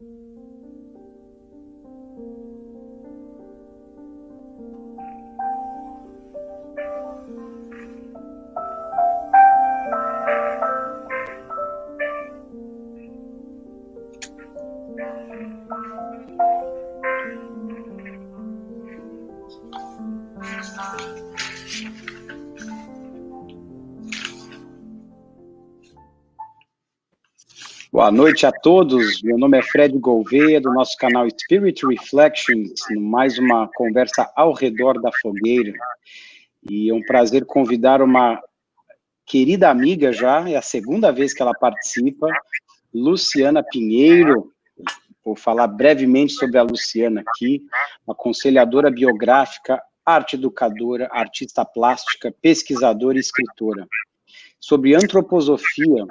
Thank you. Boa noite a todos. Meu nome é Fred Gouveia, do nosso canal Spirit Reflections, mais uma conversa ao redor da fogueira. E é um prazer convidar uma querida amiga já, é a segunda vez que ela participa, Luciana Pinheiro. Vou falar brevemente sobre a Luciana aqui, aconselhadora biográfica, arte educadora, artista plástica, pesquisadora e escritora. Sobre antroposofia,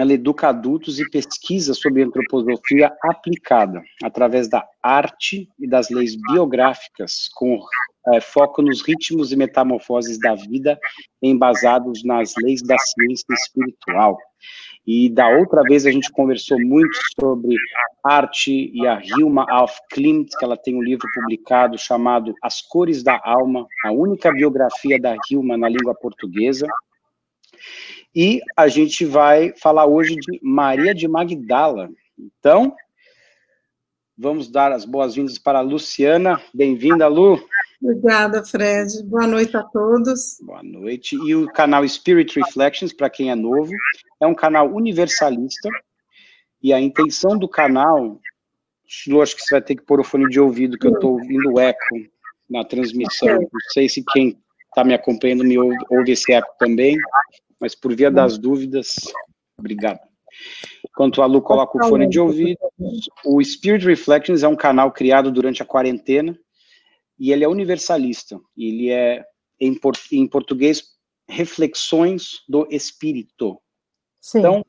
ela educa adultos e pesquisa sobre antroposofia aplicada, através da arte e das leis biográficas, com é, foco nos ritmos e metamorfoses da vida, embasados nas leis da ciência espiritual. E da outra vez a gente conversou muito sobre arte e a Hilma Alf Klimt, que ela tem um livro publicado chamado As Cores da Alma, a única biografia da Hilma na língua portuguesa. E a gente vai falar hoje de Maria de Magdala. Então, vamos dar as boas-vindas para a Luciana. Bem-vinda, Lu. Obrigada, Fred. Boa noite a todos. Boa noite. E o canal Spirit Reflections, para quem é novo, é um canal universalista. E a intenção do canal. Lu, acho que você vai ter que pôr o fone de ouvido, que eu estou ouvindo eco na transmissão. Não sei se quem está me acompanhando me ouve, ouve esse eco também mas por via das hum. dúvidas, obrigado. Enquanto a Lu coloca o fone de ouvido, o Spirit Reflections é um canal criado durante a quarentena e ele é universalista. Ele é, em, em português, Reflexões do Espírito. Sim. Então,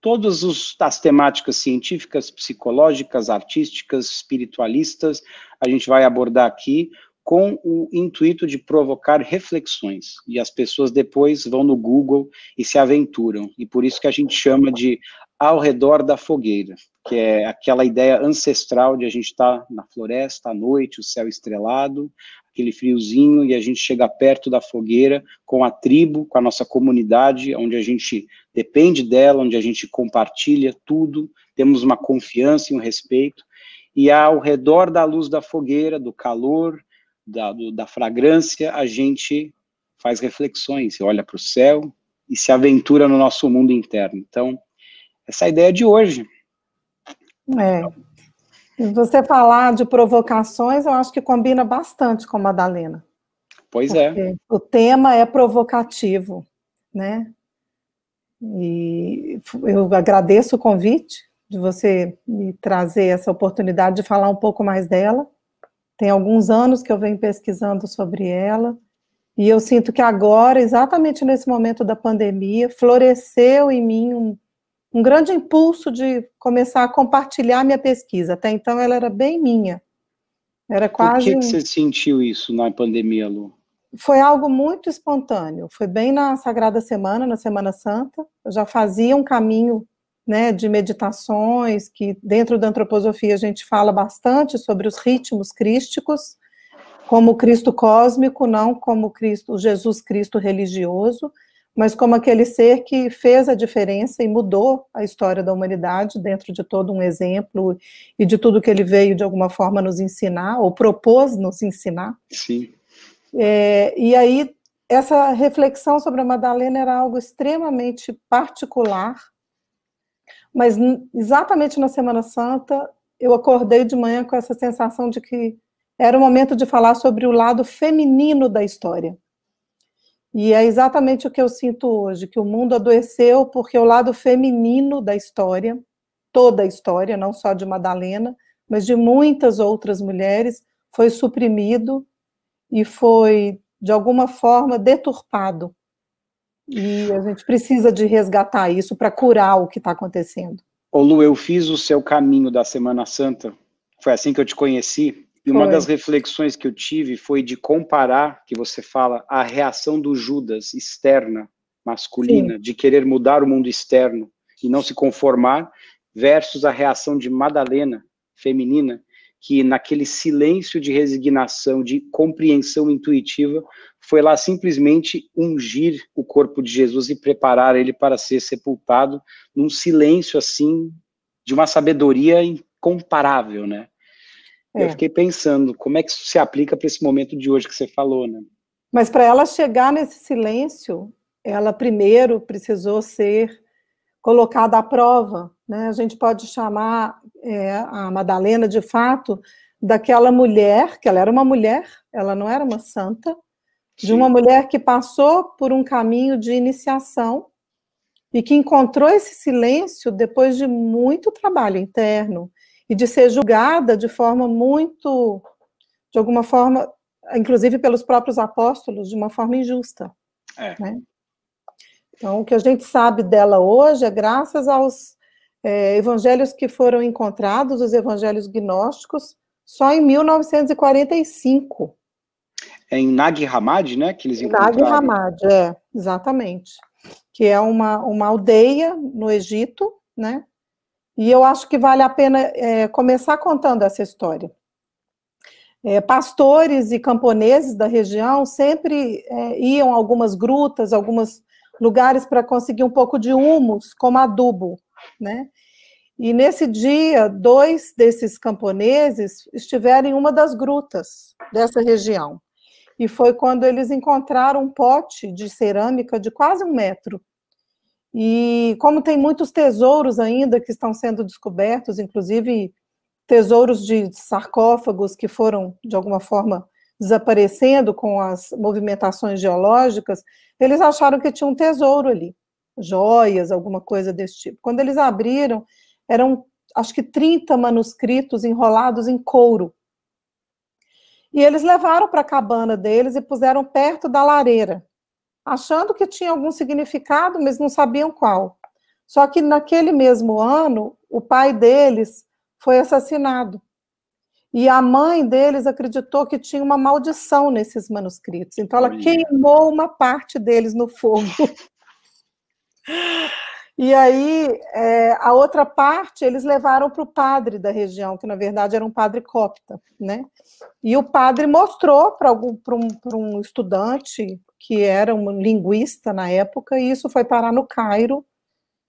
todas os, as temáticas científicas, psicológicas, artísticas, espiritualistas, a gente vai abordar aqui com o intuito de provocar reflexões. E as pessoas depois vão no Google e se aventuram. E por isso que a gente chama de ao redor da fogueira, que é aquela ideia ancestral de a gente estar tá na floresta à noite, o céu estrelado, aquele friozinho, e a gente chega perto da fogueira com a tribo, com a nossa comunidade, onde a gente depende dela, onde a gente compartilha tudo, temos uma confiança e um respeito. E ao redor da luz da fogueira, do calor, da, do, da fragrância, a gente faz reflexões, olha para o céu e se aventura no nosso mundo interno. Então, essa é ideia de hoje. É. Você falar de provocações, eu acho que combina bastante com a Madalena. Pois é. O tema é provocativo, né? E eu agradeço o convite de você me trazer essa oportunidade de falar um pouco mais dela. Tem alguns anos que eu venho pesquisando sobre ela. E eu sinto que agora, exatamente nesse momento da pandemia, floresceu em mim um, um grande impulso de começar a compartilhar minha pesquisa. Até então ela era bem minha. Era quase. Por que, que você sentiu isso na pandemia, Lu? Foi algo muito espontâneo. Foi bem na Sagrada Semana, na Semana Santa. Eu já fazia um caminho né, de meditações, que dentro da antroposofia a gente fala bastante sobre os ritmos crísticos, como Cristo cósmico, não como Cristo, Jesus Cristo religioso, mas como aquele ser que fez a diferença e mudou a história da humanidade dentro de todo um exemplo e de tudo que ele veio de alguma forma nos ensinar ou propôs nos ensinar. Sim. É, e aí essa reflexão sobre a Madalena era algo extremamente particular mas exatamente na Semana Santa, eu acordei de manhã com essa sensação de que era o momento de falar sobre o lado feminino da história. E é exatamente o que eu sinto hoje, que o mundo adoeceu porque o lado feminino da história, toda a história, não só de Madalena, mas de muitas outras mulheres, foi suprimido e foi, de alguma forma, deturpado. E a gente precisa de resgatar isso para curar o que está acontecendo. Ô Lu, eu fiz o seu caminho da Semana Santa, foi assim que eu te conheci, e uma foi. das reflexões que eu tive foi de comparar, que você fala, a reação do Judas externa, masculina, Sim. de querer mudar o mundo externo e não se conformar, versus a reação de Madalena, feminina, que naquele silêncio de resignação, de compreensão intuitiva, foi lá simplesmente ungir o corpo de Jesus e preparar ele para ser sepultado num silêncio assim de uma sabedoria incomparável, né? É. Eu fiquei pensando como é que isso se aplica para esse momento de hoje que você falou, né? Mas para ela chegar nesse silêncio, ela primeiro precisou ser colocada à prova. Né? A gente pode chamar é, a Madalena, de fato, daquela mulher, que ela era uma mulher, ela não era uma santa, Sim. de uma mulher que passou por um caminho de iniciação e que encontrou esse silêncio depois de muito trabalho interno e de ser julgada de forma muito, de alguma forma, inclusive pelos próprios apóstolos, de uma forma injusta. É. Né? Então, o que a gente sabe dela hoje é graças aos é, evangelhos que foram encontrados, os evangelhos gnósticos, só em 1945. É em Nag Hammadi, né, que eles encontraram. Nag Hammadi, é, exatamente. Que é uma, uma aldeia no Egito, né, e eu acho que vale a pena é, começar contando essa história. É, pastores e camponeses da região sempre é, iam a algumas grutas, algumas lugares para conseguir um pouco de humus como adubo, né? E nesse dia, dois desses camponeses estiveram em uma das grutas dessa região. E foi quando eles encontraram um pote de cerâmica de quase um metro. E como tem muitos tesouros ainda que estão sendo descobertos, inclusive tesouros de sarcófagos que foram, de alguma forma, desaparecendo com as movimentações geológicas, eles acharam que tinha um tesouro ali, joias, alguma coisa desse tipo. Quando eles abriram, eram acho que 30 manuscritos enrolados em couro. E eles levaram para a cabana deles e puseram perto da lareira, achando que tinha algum significado, mas não sabiam qual. Só que naquele mesmo ano, o pai deles foi assassinado. E a mãe deles acreditou que tinha uma maldição nesses manuscritos. Então ela queimou uma parte deles no fogo. E aí, é, a outra parte eles levaram para o padre da região, que na verdade era um padre copta, né? E o padre mostrou para um, um, estudante, que era um linguista na época, e isso foi parar no Cairo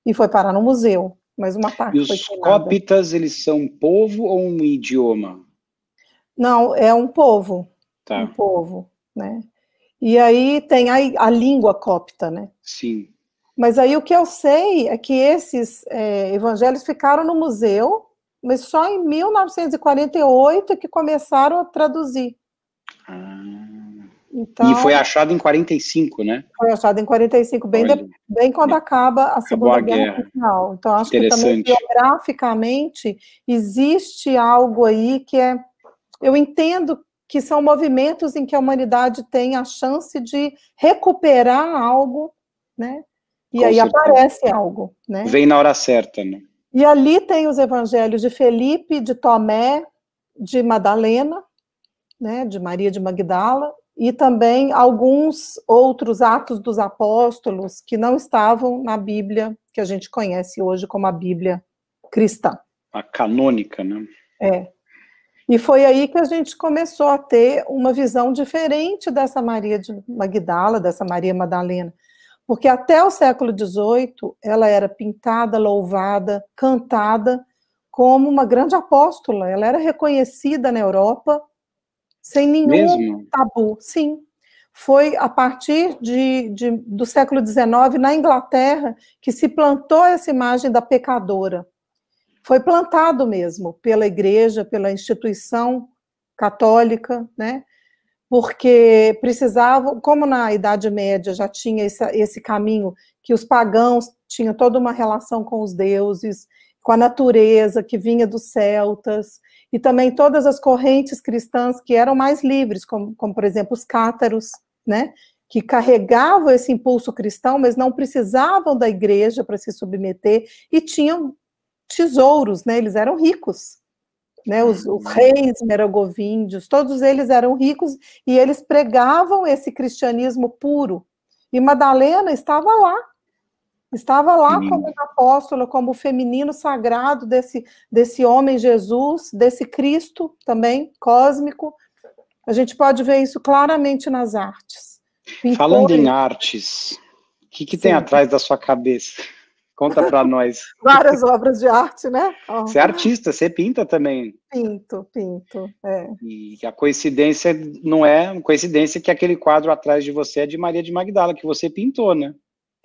e foi parar no museu. Mas uma parte e os foi coptas, eles são um povo ou um idioma? Não, é um povo. Tá. Um povo, né? E aí tem a, a língua copta, né? Sim. Mas aí o que eu sei é que esses é, evangelhos ficaram no museu, mas só em 1948 é que começaram a traduzir. Ah. Então, e foi achado em 45, né? Foi achado em 45, bem, de, bem quando acaba a Segunda Acabou Guerra, Mundial. Então, acho que também geograficamente existe algo aí que é eu entendo que são movimentos em que a humanidade tem a chance de recuperar algo, né? E Com aí certeza. aparece algo, né? Vem na hora certa, né? E ali tem os evangelhos de Felipe, de Tomé, de Madalena, né, de Maria de Magdala, e também alguns outros atos dos apóstolos que não estavam na Bíblia que a gente conhece hoje como a Bíblia cristã. A canônica, né? É. E foi aí que a gente começou a ter uma visão diferente dessa Maria de Magdala, dessa Maria Madalena, porque até o século XVIII ela era pintada, louvada, cantada como uma grande apóstola. Ela era reconhecida na Europa sem nenhum Mesmo? tabu. Sim, foi a partir de, de, do século XIX, na Inglaterra, que se plantou essa imagem da pecadora foi plantado mesmo pela igreja, pela instituição católica, né? Porque precisavam, como na Idade Média já tinha esse, esse caminho que os pagãos tinham toda uma relação com os deuses, com a natureza que vinha dos celtas, e também todas as correntes cristãs que eram mais livres, como, como por exemplo os cátaros, né? que carregavam esse impulso cristão, mas não precisavam da igreja para se submeter e tinham tesouros, né? Eles eram ricos. Né, os, os uhum. reis merogovíndios, todos eles eram ricos e eles pregavam esse cristianismo puro. E Madalena estava lá, estava lá Sim. como apóstola, como feminino sagrado desse, desse homem Jesus, desse Cristo também cósmico. A gente pode ver isso claramente nas artes. Pintores. Falando em artes, o que, que tem atrás da sua cabeça? Conta para nós. Várias obras de arte, né? Oh. Você é artista, você pinta também. Pinto, pinto. É. E a coincidência não é coincidência que aquele quadro atrás de você é de Maria de Magdala, que você pintou, né?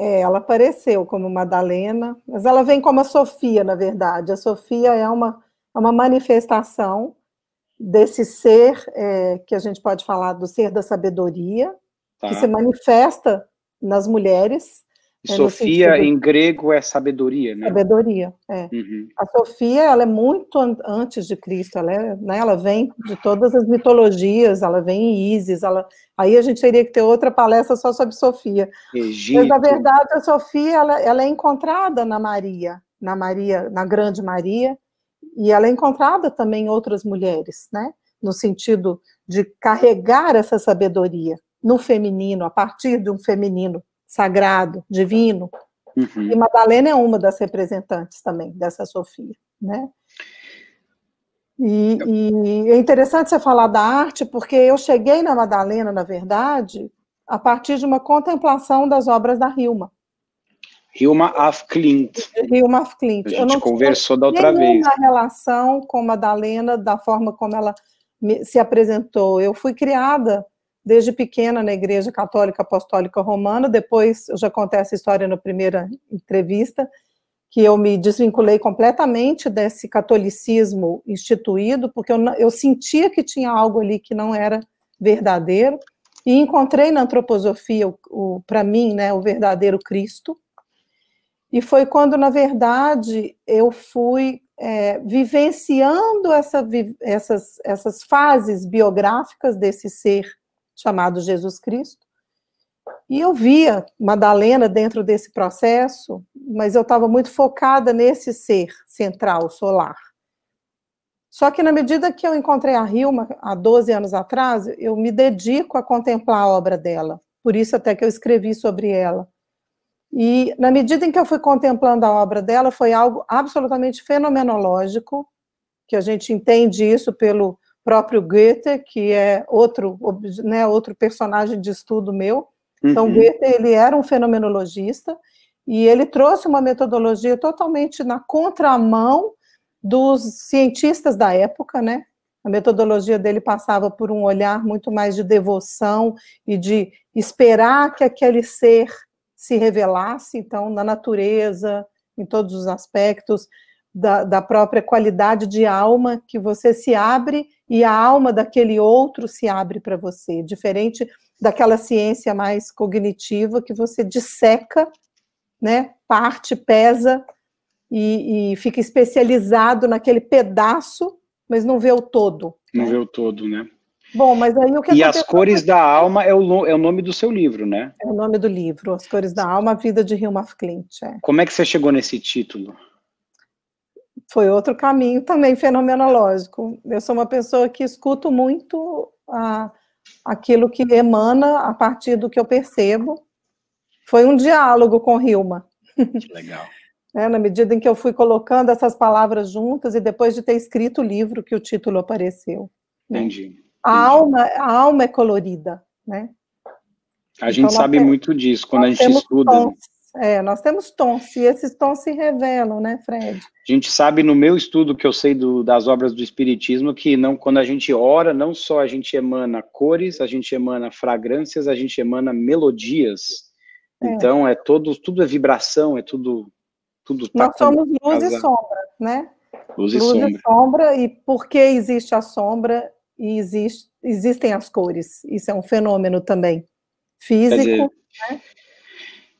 É, ela apareceu como Madalena, mas ela vem como a Sofia, na verdade. A Sofia é uma, é uma manifestação desse ser é, que a gente pode falar do ser da sabedoria, tá. que se manifesta nas mulheres é, Sofia, em grego, é sabedoria, né? Sabedoria, é. Uhum. A Sofia, ela é muito antes de Cristo, ela, é, né, ela vem de todas as mitologias, ela vem em Isis, ela, aí a gente teria que ter outra palestra só sobre Sofia. Egito. Mas, na verdade, a Sofia, ela, ela é encontrada na Maria, na Maria, na Grande Maria, e ela é encontrada também em outras mulheres, né? No sentido de carregar essa sabedoria no feminino, a partir de um feminino, sagrado, divino. Uhum. E Madalena é uma das representantes também dessa Sofia, né? E, e, é interessante você falar da arte, porque eu cheguei na Madalena, na verdade, a partir de uma contemplação das obras da Hilma. Hilma af Klint. Hilma af Klint. A gente eu não conversou da outra vez. A relação com Madalena, da forma como ela se apresentou. Eu fui criada desde pequena na Igreja Católica Apostólica Romana. Depois, eu já contei essa história na primeira entrevista, que eu me desvinculei completamente desse catolicismo instituído, porque eu, eu sentia que tinha algo ali que não era verdadeiro. E encontrei na antroposofia, o, o para mim, né, o verdadeiro Cristo. E foi quando, na verdade, eu fui é, vivenciando essa, essas, essas fases biográficas desse ser chamado Jesus Cristo. E eu via Madalena dentro desse processo, mas eu estava muito focada nesse ser central, solar. Só que na medida que eu encontrei a Rilma, há 12 anos atrás, eu me dedico a contemplar a obra dela. Por isso até que eu escrevi sobre ela. E na medida em que eu fui contemplando a obra dela, foi algo absolutamente fenomenológico, que a gente entende isso pelo próprio Goethe, que é outro, né, outro personagem de estudo meu. Então, uhum. Goethe ele era um fenomenologista e ele trouxe uma metodologia totalmente na contramão dos cientistas da época, né? A metodologia dele passava por um olhar muito mais de devoção e de esperar que aquele ser se revelasse, então, na natureza, em todos os aspectos, da, da própria qualidade de alma que você se abre e a alma daquele outro se abre para você, diferente daquela ciência mais cognitiva que você disseca, né, parte, pesa e, e fica especializado naquele pedaço, mas não vê o todo. Não né? vê o todo, né? Bom, mas aí o que E As Cores da Alma é o, é o nome do seu livro, né? É o nome do livro, As Cores da Alma, A Vida de Hilma Clint. É. Como é que você chegou nesse título? foi outro caminho também fenomenológico. Eu sou uma pessoa que escuto muito a, aquilo que emana a partir do que eu percebo. Foi um diálogo com Rilma. legal. é, na medida em que eu fui colocando essas palavras juntas e depois de ter escrito o livro que o título apareceu. Entendi. Né? entendi. A, alma, a alma é colorida, né? A então gente então, sabe muito disso quando a gente estuda. Tons, né? é, nós temos tons, e esses tons se revelam, né, Fred? A gente sabe no meu estudo que eu sei do, das obras do Espiritismo que não, quando a gente ora, não só a gente emana cores, a gente emana fragrâncias, a gente emana melodias. É. Então é todo, tudo é vibração, é tudo. tudo tá nós somos luz casa. e sombra, né? Luz, e, sombra. e sombra. E por que existe a sombra e existe, existem as cores? Isso é um fenômeno também físico, dizer, né?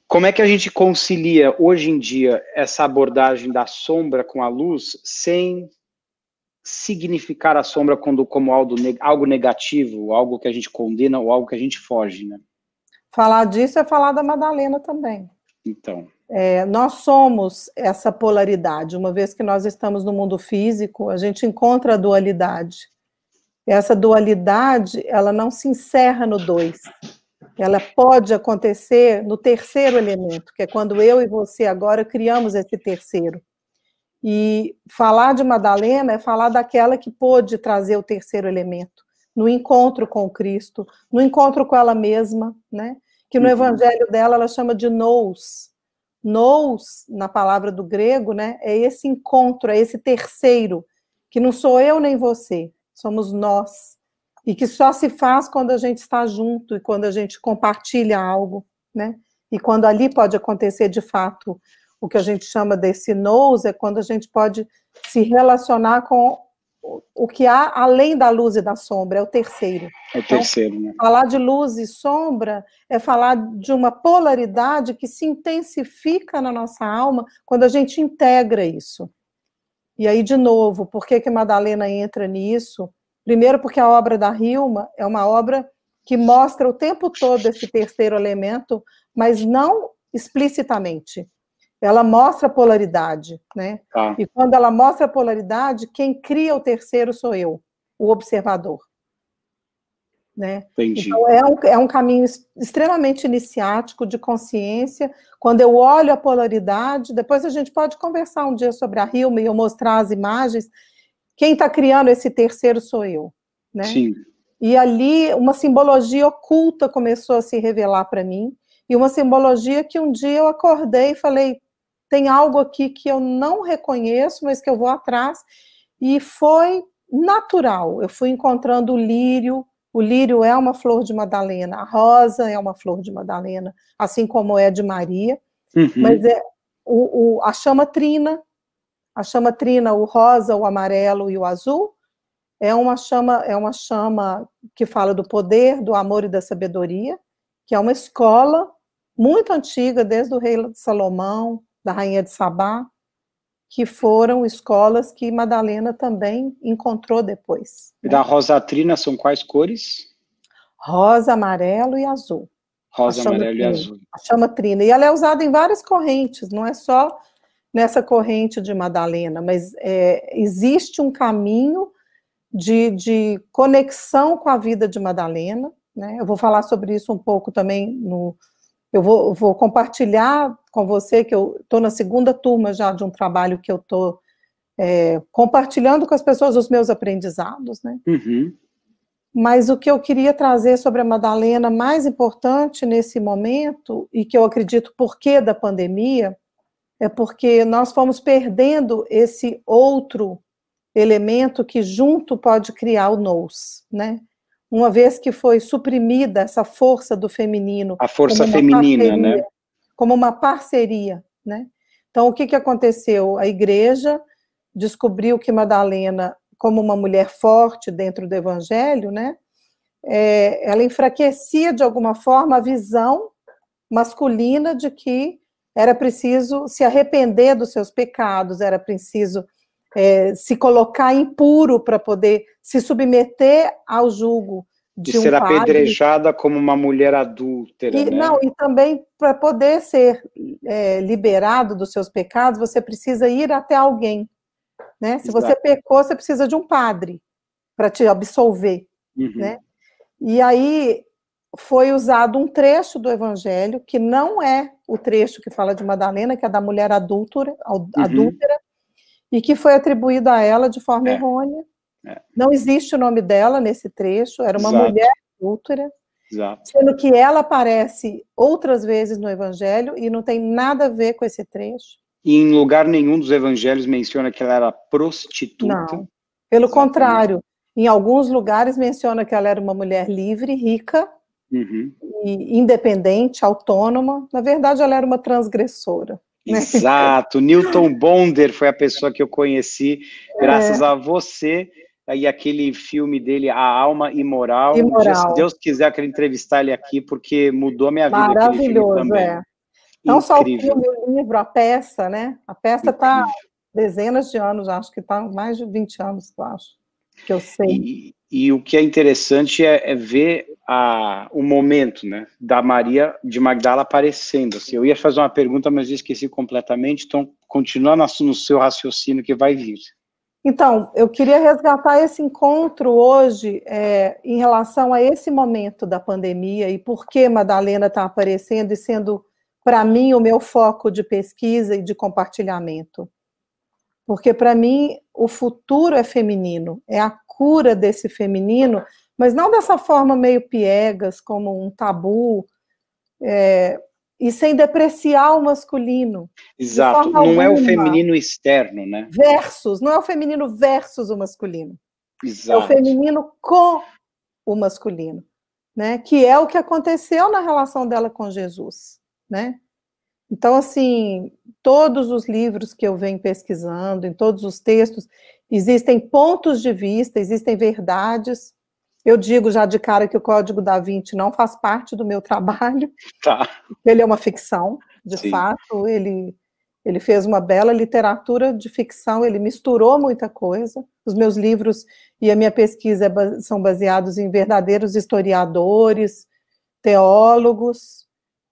Como é que a gente concilia hoje em dia essa abordagem da sombra com a luz sem significar a sombra quando, como algo negativo, algo que a gente condena ou algo que a gente foge, né? Falar disso é falar da Madalena também. Então. É, nós somos essa polaridade, uma vez que nós estamos no mundo físico, a gente encontra a dualidade. Essa dualidade, ela não se encerra no dois ela pode acontecer no terceiro elemento, que é quando eu e você agora criamos esse terceiro. E falar de Madalena é falar daquela que pôde trazer o terceiro elemento, no encontro com Cristo, no encontro com ela mesma, né? Que no uhum. evangelho dela ela chama de nous. Nous, na palavra do grego, né, é esse encontro, é esse terceiro, que não sou eu nem você, somos nós e que só se faz quando a gente está junto e quando a gente compartilha algo, né? E quando ali pode acontecer de fato o que a gente chama desse nous, é quando a gente pode se relacionar com o que há além da luz e da sombra, é o terceiro. É o então, terceiro, então, né? Falar de luz e sombra é falar de uma polaridade que se intensifica na nossa alma quando a gente integra isso. E aí, de novo, por que, que Madalena entra nisso? Primeiro, porque a obra da Rilma é uma obra que mostra o tempo todo esse terceiro elemento, mas não explicitamente. Ela mostra a polaridade, né? Ah. E quando ela mostra a polaridade, quem cria o terceiro sou eu, o observador. Né? Entendi. Então, é um, é um caminho extremamente iniciático de consciência. Quando eu olho a polaridade, depois a gente pode conversar um dia sobre a Hilma e eu mostrar as imagens, quem está criando esse terceiro sou eu, né? Sim. E ali uma simbologia oculta começou a se revelar para mim e uma simbologia que um dia eu acordei e falei tem algo aqui que eu não reconheço, mas que eu vou atrás e foi natural. Eu fui encontrando o lírio, o lírio é uma flor de Madalena, a rosa é uma flor de Madalena, assim como é de Maria, uhum. mas é o, o, a chama trina, a chama trina o rosa, o amarelo e o azul. É uma chama, é uma chama que fala do poder, do amor e da sabedoria, que é uma escola muito antiga, desde o rei Salomão, da rainha de Sabá, que foram escolas que Madalena também encontrou depois. E né? da rosatrina são quais cores? Rosa, amarelo e azul. Rosa, amarelo trina, e azul. A chama trina. E ela é usada em várias correntes, não é só nessa corrente de Madalena, mas é, existe um caminho de, de, conexão com a vida de Madalena, né? Eu vou falar sobre isso um pouco também no, eu vou, vou compartilhar com você que eu estou na segunda turma já de um trabalho que eu estou é, compartilhando com as pessoas os meus aprendizados, né? Uhum. Mas o que eu queria trazer sobre a Madalena mais importante nesse momento, e que eu acredito porquê da pandemia, é porque nós fomos perdendo esse outro elemento que junto pode criar o nous, né? Uma vez que foi suprimida essa força do feminino, a força feminina, né? parceria, né? Como uma parceria, né? Então o que que aconteceu? A igreja descobriu que Madalena, como uma mulher forte dentro do Evangelho, né? É, ela enfraquecia de alguma forma a visão masculina de que era preciso se arrepender dos seus pecados, era preciso é, se colocar impuro para poder se submeter ao julgo de, de um ser padre. apedrejada como uma mulher adúltera. E, né? Não, e também para poder ser é, liberado dos seus pecados, você precisa ir até alguém. Né? Se você pecou, você precisa de um padre para te absolver. Uhum. Né? E aí foi usado um trecho do Evangelho, que não é o trecho que fala de Madalena, que é da mulher adúltera, uhum. adúltera e que foi atribuído a ela de forma é. errônea. É. Não existe o nome dela nesse trecho, era uma Exato. mulher adúltera, Exato. sendo que ela aparece outras vezes no Evangelho e não tem nada a ver com esse trecho. E em lugar nenhum dos evangelhos menciona que ela era prostituta. Não. Pelo Exatamente. contrário, em alguns lugares menciona que ela era uma mulher livre, rica, uhum. e independente, autônoma. Na verdade, ela era uma transgressora. Né? Exato. Newton Bonder foi a pessoa que eu conheci, é. graças é. a você e aquele filme dele, A Alma Imoral. Imoral. Se Deus quiser, eu quero entrevistar ele aqui, porque mudou minha vida. Maravilhoso, é. Não Incrível. só o filme, o livro, a peça, né? A peça está dezenas de anos, acho que está mais de 20 anos, eu acho, que eu sei. E, e o que é interessante é, é ver a, o momento, né, da Maria de Magdala aparecendo. Assim, eu ia fazer uma pergunta, mas eu esqueci completamente, então continua no, no seu raciocínio que vai vir. Então, eu queria resgatar esse encontro hoje é, em relação a esse momento da pandemia e por que Madalena está aparecendo e sendo, para mim, o meu foco de pesquisa e de compartilhamento. Porque, para mim, o futuro é feminino, é a cura desse feminino, mas não dessa forma meio piegas, como um tabu, é, e sem depreciar o masculino. Exato, não alguma. é o feminino externo, né? Versus, não é o feminino versus o masculino. Exato. É o feminino com o masculino, né? Que é o que aconteceu na relação dela com Jesus, né? Então, assim, todos os livros que eu venho pesquisando, em todos os textos, Existem pontos de vista, existem verdades. Eu digo já de cara que o Código da Vinci não faz parte do meu trabalho. Tá. Ele é uma ficção, de Sim. fato. Ele, ele fez uma bela literatura de ficção, ele misturou muita coisa. Os meus livros e a minha pesquisa é são baseados em verdadeiros historiadores, teólogos,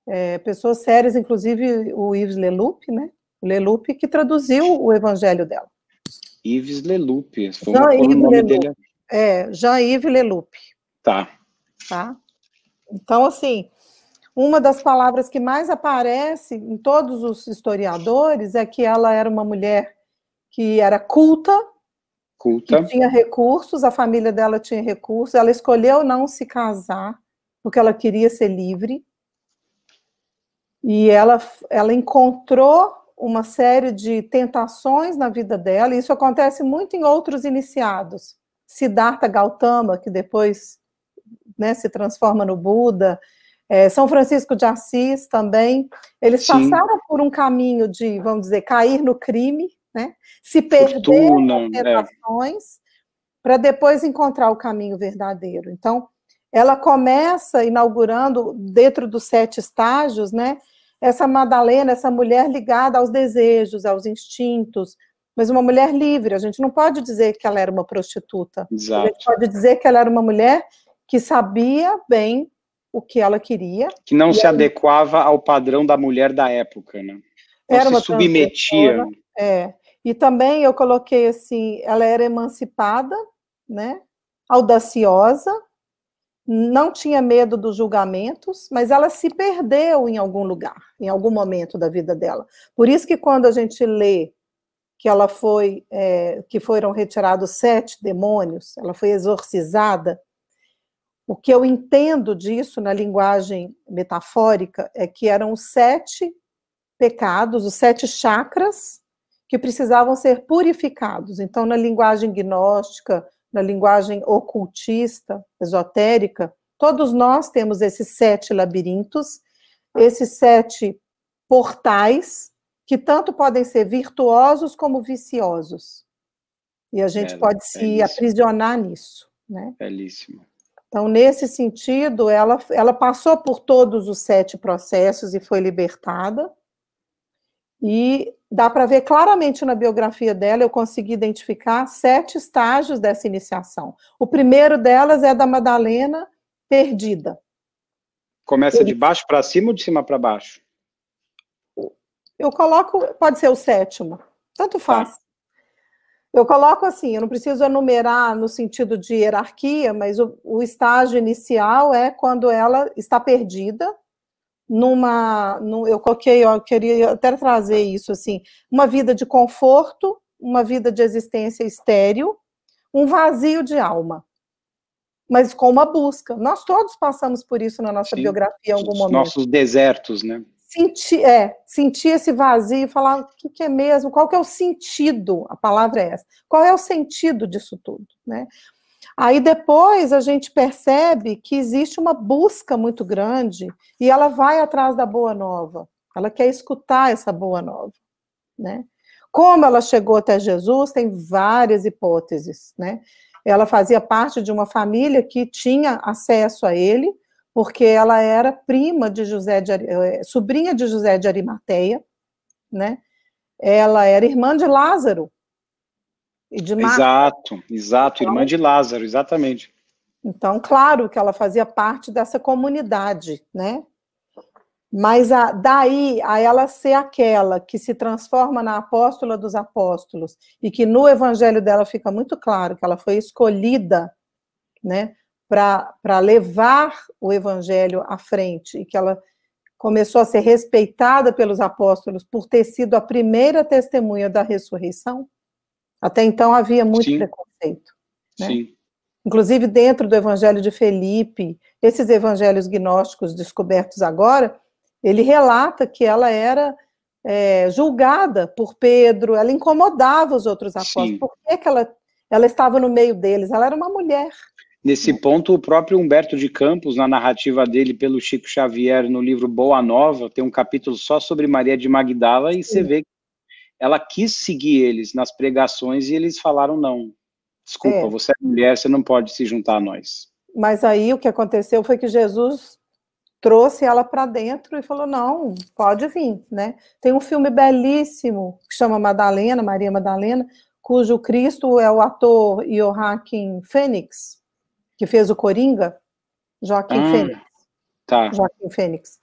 é, pessoas sérias, inclusive o Yves Leloup, né? Leloup que traduziu o Evangelho dela. Yves Leloup. Foi Jean-Yves Leloup. Dele. É, Jean-Yves Leloup. Tá. Tá? Então, assim, uma das palavras que mais aparece em todos os historiadores é que ela era uma mulher que era culta, culta, que tinha recursos, a família dela tinha recursos, ela escolheu não se casar porque ela queria ser livre. E ela, ela encontrou uma série de tentações na vida dela, e isso acontece muito em outros iniciados. Siddhartha Gautama, que depois né, se transforma no Buda, é, São Francisco de Assis também, eles Sim. passaram por um caminho de, vamos dizer, cair no crime, né, se perder em é. tentações, é. para depois encontrar o caminho verdadeiro. Então, ela começa inaugurando, dentro dos sete estágios, né, essa Madalena, essa mulher ligada aos desejos, aos instintos, mas uma mulher livre. A gente não pode dizer que ela era uma prostituta. Exato. A gente pode dizer que ela era uma mulher que sabia bem o que ela queria. Que não se adequava ao padrão da mulher da época, né? Não era se uma submetia. É. E também eu coloquei assim, ela era emancipada, né? Audaciosa, não tinha medo dos julgamentos, mas ela se perdeu em algum lugar, em algum momento da vida dela. Por isso que quando a gente lê que ela foi, é, que foram retirados sete demônios, ela foi exorcizada. O que eu entendo disso na linguagem metafórica é que eram os sete pecados, os sete chakras que precisavam ser purificados. Então, na linguagem gnóstica, na linguagem ocultista, esotérica, todos nós temos esses sete labirintos, esses sete portais, que tanto podem ser virtuosos como viciosos. E a gente Bela, é, pode se aprisionar nisso. Né? Belíssimo. Então, nesse sentido, ela, ela passou por todos os sete processos e foi libertada. E dá para ver claramente na biografia dela, eu consegui identificar sete estágios dessa iniciação. O primeiro delas é da Madalena perdida. Começa de baixo para cima ou de cima para baixo? Eu coloco, pode ser o sétimo, tanto tá. faz. Tá. Eu coloco assim, eu não preciso enumerar no sentido de hierarquia, mas o, o estágio inicial é quando ela está perdida, numa, eu coloquei, eu queria até trazer isso assim, uma vida de conforto, uma vida de existência estéril, um vazio de alma, mas com uma busca. Nós todos passamos por isso na nossa Sim, biografia em algum os momento. Nossos desertos, né? Sentir, é, sentir esse vazio, falar o que, que, é mesmo, qual que é o sentido, a palavra é essa, qual é o sentido disso tudo, né? Aí depois a gente percebe que existe uma busca muito grande e ela vai atrás da boa nova. Ela quer escutar essa boa nova, né? Como ela chegou até Jesus tem várias hipóteses, né? Ela fazia parte de uma família que tinha acesso a ele, porque ela era prima de José de eh, sobrinha de José de Arimateia, né? Ela era irmã de Lázaro, e de Marta. Exato, exato, então, irmã de Lázaro, exatamente. Então, claro que ela fazia parte dessa comunidade, né? Mas a, daí a ela ser aquela que se transforma na apóstola dos apóstolos e que no evangelho dela fica muito claro que ela foi escolhida, né, para levar o evangelho à frente e que ela começou a ser respeitada pelos apóstolos por ter sido a primeira testemunha da ressurreição, até então havia muito Sim. preconceito. Né? Sim. Inclusive, dentro do Evangelho de Felipe, esses evangelhos gnósticos descobertos agora, ele relata que ela era é, julgada por Pedro, ela incomodava os outros apóstolos. Sim. Por que, é que ela, ela estava no meio deles? Ela era uma mulher. Nesse ponto, o próprio Humberto de Campos, na narrativa dele pelo Chico Xavier no livro Boa Nova, tem um capítulo só sobre Maria de Magdala e Sim. você vê que ela quis seguir eles nas pregações e eles falaram não. Desculpa, é. você é mulher, você não pode se juntar a nós. Mas aí o que aconteceu foi que Jesus trouxe ela para dentro e falou: "Não, pode vir", né? Tem um filme belíssimo que chama Madalena, Maria Madalena, cujo Cristo é o ator Joaquim Fênix, que fez o Coringa, Joaquim ah, Fênix. Tá. Joaquim Fênix.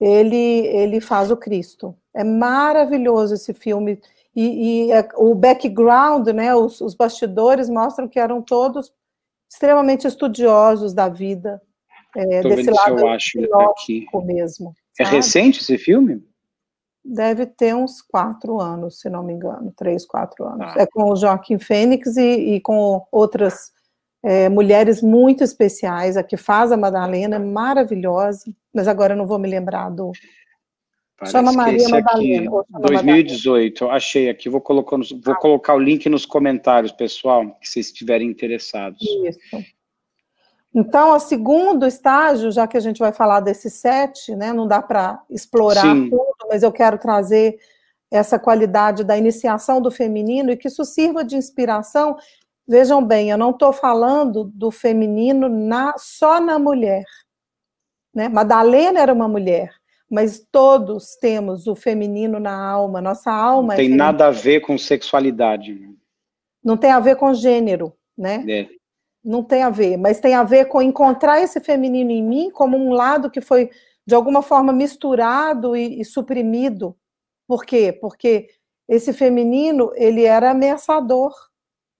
Ele ele faz o Cristo. É maravilhoso esse filme. E, e é, o background, né, os, os bastidores mostram que eram todos extremamente estudiosos da vida, é, desse lado eu acho aqui. mesmo. É sabe? É recente esse filme? Deve ter uns quatro anos, se não me engano, três, quatro anos. Ah. É com o Joaquim Fênix e, e com outras é, mulheres muito especiais. A que faz a Madalena é maravilhosa, mas agora eu não vou me lembrar do. Parece Chama Maria Madalena. 2018, achei aqui, vou, vou ah. colocar o link nos comentários, pessoal, se vocês estiverem interessados. Isso. Então, o segundo estágio, já que a gente vai falar desse sete, né, não dá para explorar Sim. tudo, mas eu quero trazer essa qualidade da iniciação do feminino e que isso sirva de inspiração. Vejam bem, eu não estou falando do feminino na, só na mulher. Né? Madalena era uma mulher mas todos temos o feminino na alma, nossa alma. Não é tem é nada a ver com sexualidade. Né? Não tem a ver com gênero, né? É. Não tem a ver, mas tem a ver com encontrar esse feminino em mim como um lado que foi de alguma forma misturado e, e suprimido. Por quê? Porque esse feminino ele era ameaçador,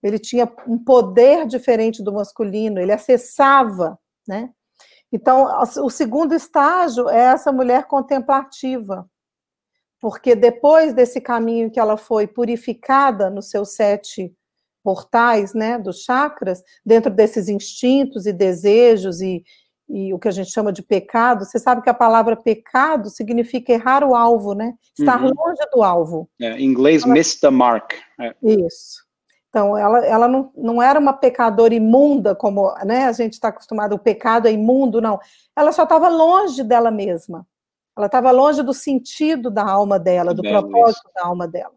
ele tinha um poder diferente do masculino, ele acessava, né? Então, o segundo estágio é essa mulher contemplativa, porque depois desse caminho que ela foi purificada nos seus sete portais, né, dos chakras, dentro desses instintos e desejos e, e o que a gente chama de pecado, você sabe que a palavra pecado significa errar o alvo, né? Estar uhum. longe do alvo. É, em inglês, ela... miss the mark. É. Isso. Então, ela, ela não, não era uma pecadora imunda, como né, a gente está acostumado, o pecado é imundo, não. Ela só estava longe dela mesma. Ela estava longe do sentido da alma dela, do propósito da alma dela.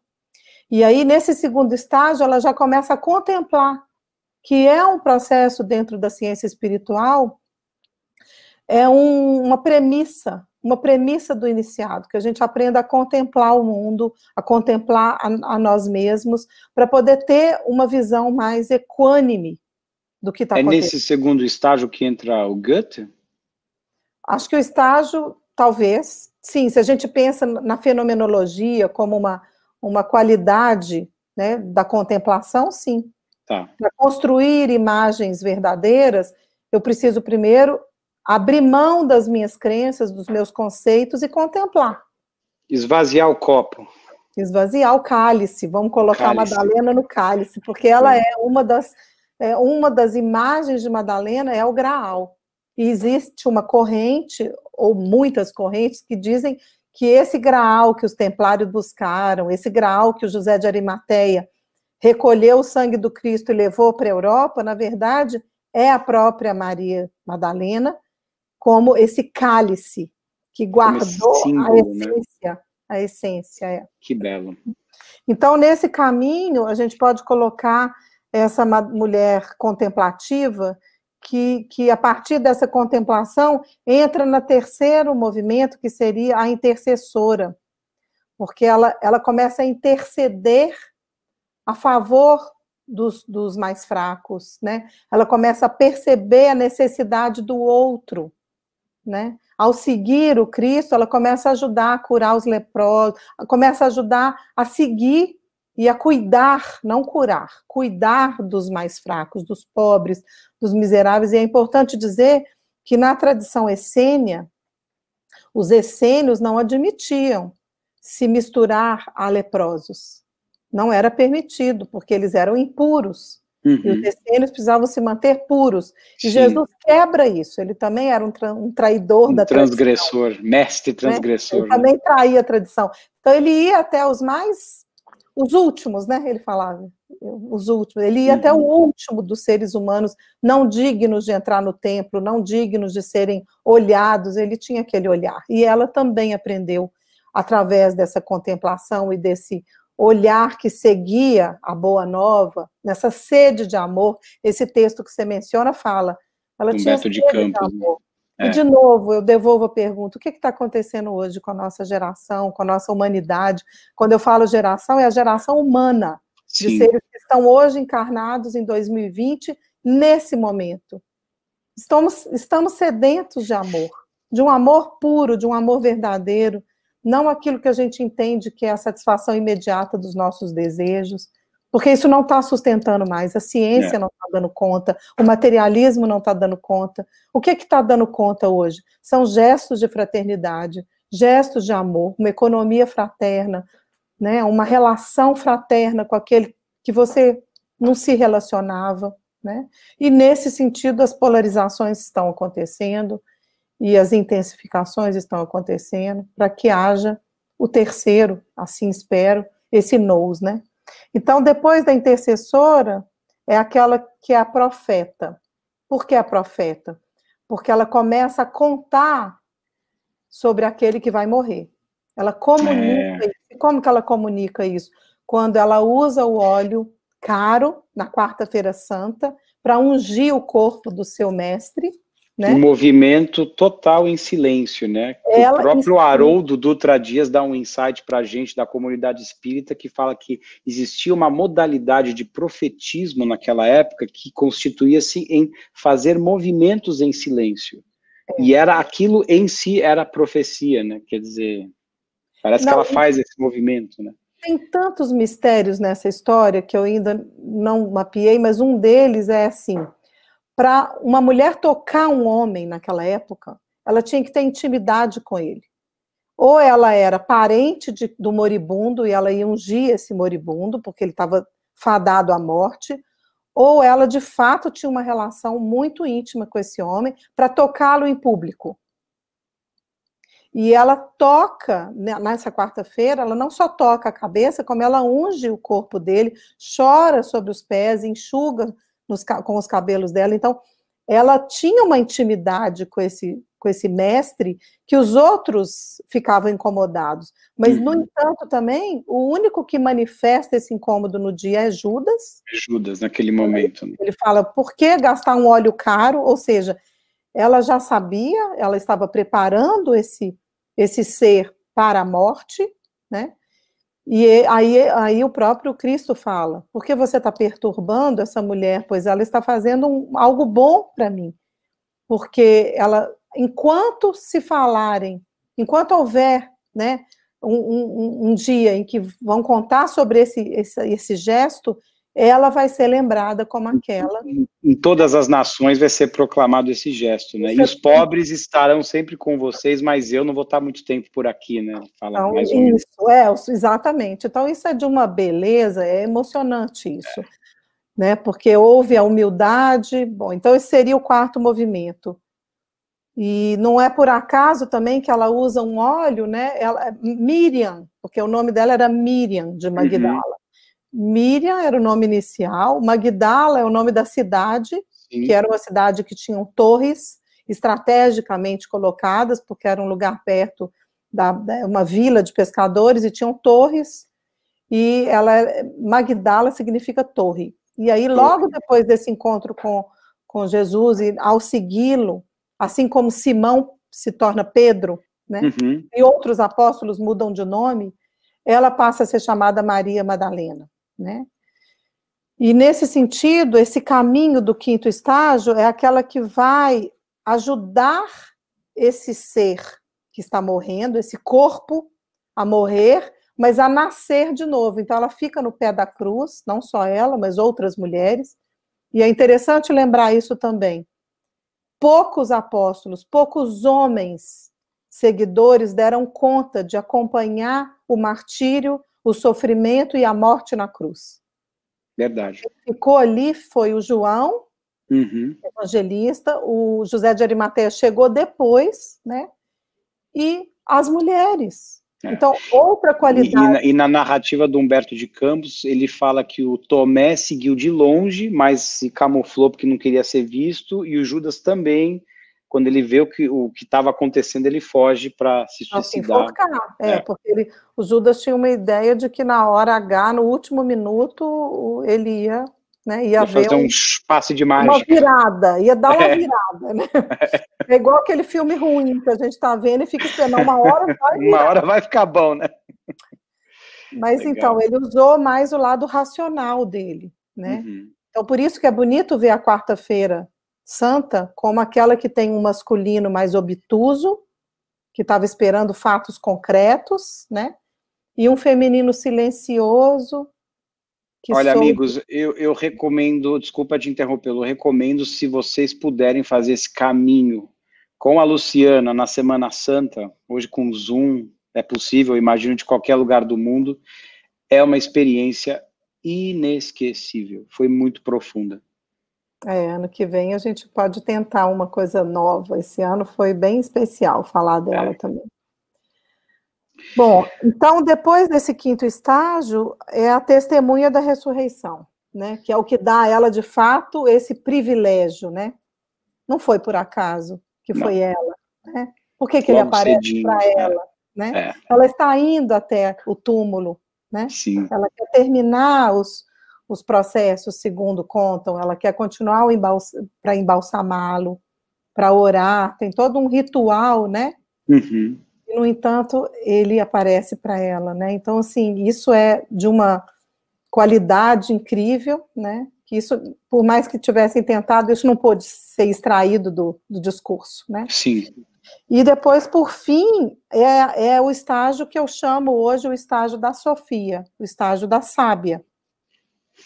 E aí, nesse segundo estágio, ela já começa a contemplar que é um processo dentro da ciência espiritual, é um, uma premissa uma premissa do iniciado, que a gente aprenda a contemplar o mundo, a contemplar a, a nós mesmos, para poder ter uma visão mais equânime do que está é acontecendo. É nesse segundo estágio que entra o Goethe? Acho que o estágio, talvez, sim, se a gente pensa na fenomenologia como uma, uma qualidade né, da contemplação, sim. Tá. Para construir imagens verdadeiras, eu preciso primeiro abrir mão das minhas crenças, dos meus conceitos e contemplar. Esvaziar o copo. Esvaziar o cálice. Vamos colocar cálice. a Madalena no cálice, porque ela é uma das é, uma das imagens de Madalena é o Graal. E existe uma corrente ou muitas correntes que dizem que esse Graal que os templários buscaram, esse Graal que o José de Arimateia recolheu o sangue do Cristo e levou para a Europa, na verdade, é a própria Maria Madalena, como esse cálice que guardou símbolo, a né? essência. Né? A essência, é. Que belo. Então, nesse caminho, a gente pode colocar essa mulher contemplativa que, que, a partir dessa contemplação, entra no terceiro movimento, que seria a intercessora, porque ela, ela começa a interceder a favor dos, dos mais fracos, né? Ela começa a perceber a necessidade do outro né? Ao seguir o Cristo, ela começa a ajudar a curar os leprosos, começa a ajudar a seguir e a cuidar, não curar, cuidar dos mais fracos, dos pobres, dos miseráveis. E é importante dizer que na tradição essênia, os essênios não admitiam se misturar a leprosos. Não era permitido, porque eles eram impuros. Uhum. E os essênios precisavam se manter puros. E Sim. Jesus quebra isso. Ele também era um, tra um traidor um da transgressor, tradição. mestre né? transgressor. Né? Ele também traía a tradição. Então ele ia até os mais, os últimos, né? Ele falava, os últimos. Ele ia uhum. até o uhum. último dos seres humanos, não dignos de entrar no templo, não dignos de serem olhados. Ele tinha aquele olhar. E ela também aprendeu através dessa contemplação e desse olhar que seguia a boa nova, nessa sede de amor, esse texto que você menciona fala. Ela Humberto tinha sede de, Campos, de né? amor. E, é. de novo, eu devolvo a pergunta: o que está acontecendo hoje com a nossa geração, com a nossa humanidade? Quando eu falo geração, é a geração humana, Sim. de seres que estão hoje encarnados em 2020, nesse momento. Estamos, estamos sedentos de amor, de um amor puro, de um amor verdadeiro, não aquilo que a gente entende que é a satisfação imediata dos nossos desejos, porque isso não está sustentando mais, a ciência é. não está dando conta, o materialismo não está dando conta. O que é está dando conta hoje? São gestos de fraternidade, gestos de amor, uma economia fraterna, né, uma relação fraterna com aquele que você não se relacionava. Né? E nesse sentido, as polarizações estão acontecendo, e as intensificações estão acontecendo para que haja o terceiro, assim espero, esse nous, né? Então, depois da intercessora, é aquela que é a profeta. Por que a profeta? Porque ela começa a contar sobre aquele que vai morrer. Ela comunica. É. Como que ela comunica isso? Quando ela usa o óleo caro na quarta-feira santa para ungir o corpo do seu mestre né? Um movimento total em silêncio, né? Ela o próprio Haroldo Dutra Dias dá um insight para a gente da comunidade espírita que fala que existia uma modalidade de profetismo naquela época que constituía-se em fazer movimentos em silêncio. É. E era aquilo em si era profecia, né? Quer dizer, parece não, que ela faz esse movimento, né? Tem tantos mistérios nessa história que eu ainda não mapeei, mas um deles é assim para uma mulher tocar um homem naquela época, ela tinha que ter intimidade com ele. Ou ela era parente de, do moribundo e ela ia ungir esse moribundo, porque ele estava fadado à morte, ou ela de fato tinha uma relação muito íntima com esse homem para tocá-lo em público. E ela toca, né, nessa quarta-feira, ela não só toca a cabeça, como ela unge o corpo dele, chora sobre os pés, enxuga nos, com os cabelos dela. Então, ela tinha uma intimidade com esse, com esse mestre que os outros ficavam incomodados. Mas, uhum. no entanto, também, o único que manifesta esse incômodo no dia é Judas. É Judas, naquele momento. Ele, né? ele fala, por que gastar um óleo caro? Ou seja, ela já sabia, ela estava preparando esse, esse ser para a morte, né? E é, aí, aí o próprio Cristo fala: Por que você está perturbando essa mulher? Pois ela está fazendo um, algo bom para mim. Porque ela, enquanto se falarem, enquanto houver né, um, um, um, dia em que vão contar sobre esse, esse, esse gesto, ela vai ser lembrada como aquela. Em todas as nações vai ser proclamado esse gesto, né? E os pobres estarão sempre com vocês, mas eu não vou estar muito tempo por aqui, né? Fala então, mais isso, é, exatamente. Então, isso é de uma beleza, é emocionante isso, é. né? Porque houve a humildade, bom, então esse seria o quarto movimento. E não é por acaso também que ela usa um óleo, né? Ela, Miriam, porque o nome dela era Miriam de uhum. Magdala. Uhum. Miriam era o nome inicial, Magdala é o nome da cidade, Sim. que era uma cidade que tinham torres estrategicamente colocadas, porque era um lugar perto da, da uma vila de pescadores e tinham torres. E ela é, Magdala significa torre. E aí logo depois desse encontro com com Jesus e ao segui-lo, assim como Simão se torna Pedro, né? Uhum. E outros apóstolos mudam de nome, ela passa a ser chamada Maria Madalena né? E nesse sentido, esse caminho do quinto estágio é aquela que vai ajudar esse ser que está morrendo, esse corpo a morrer, mas a nascer de novo. Então ela fica no pé da cruz, não só ela, mas outras mulheres. E é interessante lembrar isso também. Poucos apóstolos, poucos homens seguidores deram conta de acompanhar o martírio o sofrimento e a morte na cruz. Verdade. Quem ficou ali foi o João, uhum. evangelista, o José de Arimateia chegou depois, né? E as mulheres. É. Então, outra qualidade. E, e, na, e, na, narrativa do Humberto de Campos, ele fala que o Tomé seguiu de longe, mas se camuflou porque não queria ser visto, e o Judas também quando ele vê o que o estava acontecendo, ele foge para se suicidar. Se é, é, porque ele, o Judas tinha uma ideia de que na hora H, no último minuto, ele ia, né, ia, ia fazer um, um passe de mágica. Uma virada, ia dar uma é. virada, né? É igual aquele filme ruim que a gente está vendo e fica esperando, uma hora vai virar. Uma hora vai ficar bom, né? Mas Legal. então, ele usou mais o lado racional dele, né? Uhum. Então, por isso que é bonito ver a quarta-feira, santa como aquela que tem um masculino mais obtuso, que estava esperando fatos concretos, né? E um feminino silencioso. Olha, amigos, eu, eu recomendo, desculpa te interrompê-lo, recomendo se vocês puderem fazer esse caminho com a Luciana na Semana Santa, hoje com Zoom, é possível, imagino, de qualquer lugar do mundo, é uma experiência inesquecível, foi muito profunda. É, ano que vem a gente pode tentar uma coisa nova. Esse ano foi bem especial falar dela é. também. Bom, então depois desse quinto estágio é a testemunha da ressurreição, né? Que é o que dá a ela de fato esse privilégio, né? Não foi por acaso que Não. foi ela, né? Por que, que ele aparece para né? ela, né? É. Ela está indo até o túmulo, né? Sim. Ela quer terminar os, os processos, segundo contam, ela quer continuar para embalsamá-lo, para orar, tem todo um ritual, né? Uhum. E, no entanto, ele aparece para ela, né? Então, assim, isso é de uma qualidade incrível, né? Que isso, por mais que tivessem tentado, isso não pôde ser extraído do, do discurso, né? Sim. E depois, por fim, é, é o estágio que eu chamo hoje o estágio da Sofia, o estágio da sábia.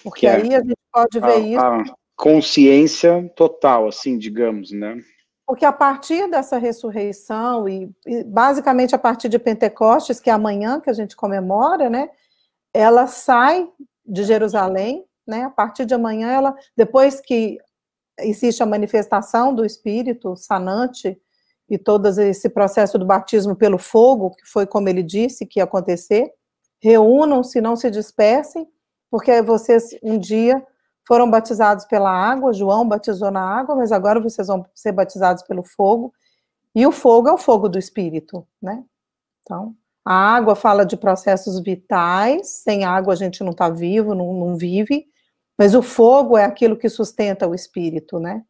Porque é, aí a gente pode ver a, isso. A consciência total, assim, digamos, né? Porque a partir dessa ressurreição, e, e, basicamente a partir de Pentecostes, que é amanhã que a gente comemora, né? Ela sai de Jerusalém, né? A partir de amanhã, ela, depois que existe a manifestação do Espírito sanante e todo esse processo do batismo pelo fogo, que foi como ele disse que ia acontecer, reúnam-se, não se dispersem, porque vocês um dia foram batizados pela água, João batizou na água, mas agora vocês vão ser batizados pelo fogo. E o fogo é o fogo do espírito, né? Então, a água fala de processos vitais, sem água a gente não está vivo, não, não vive, mas o fogo é aquilo que sustenta o espírito, né?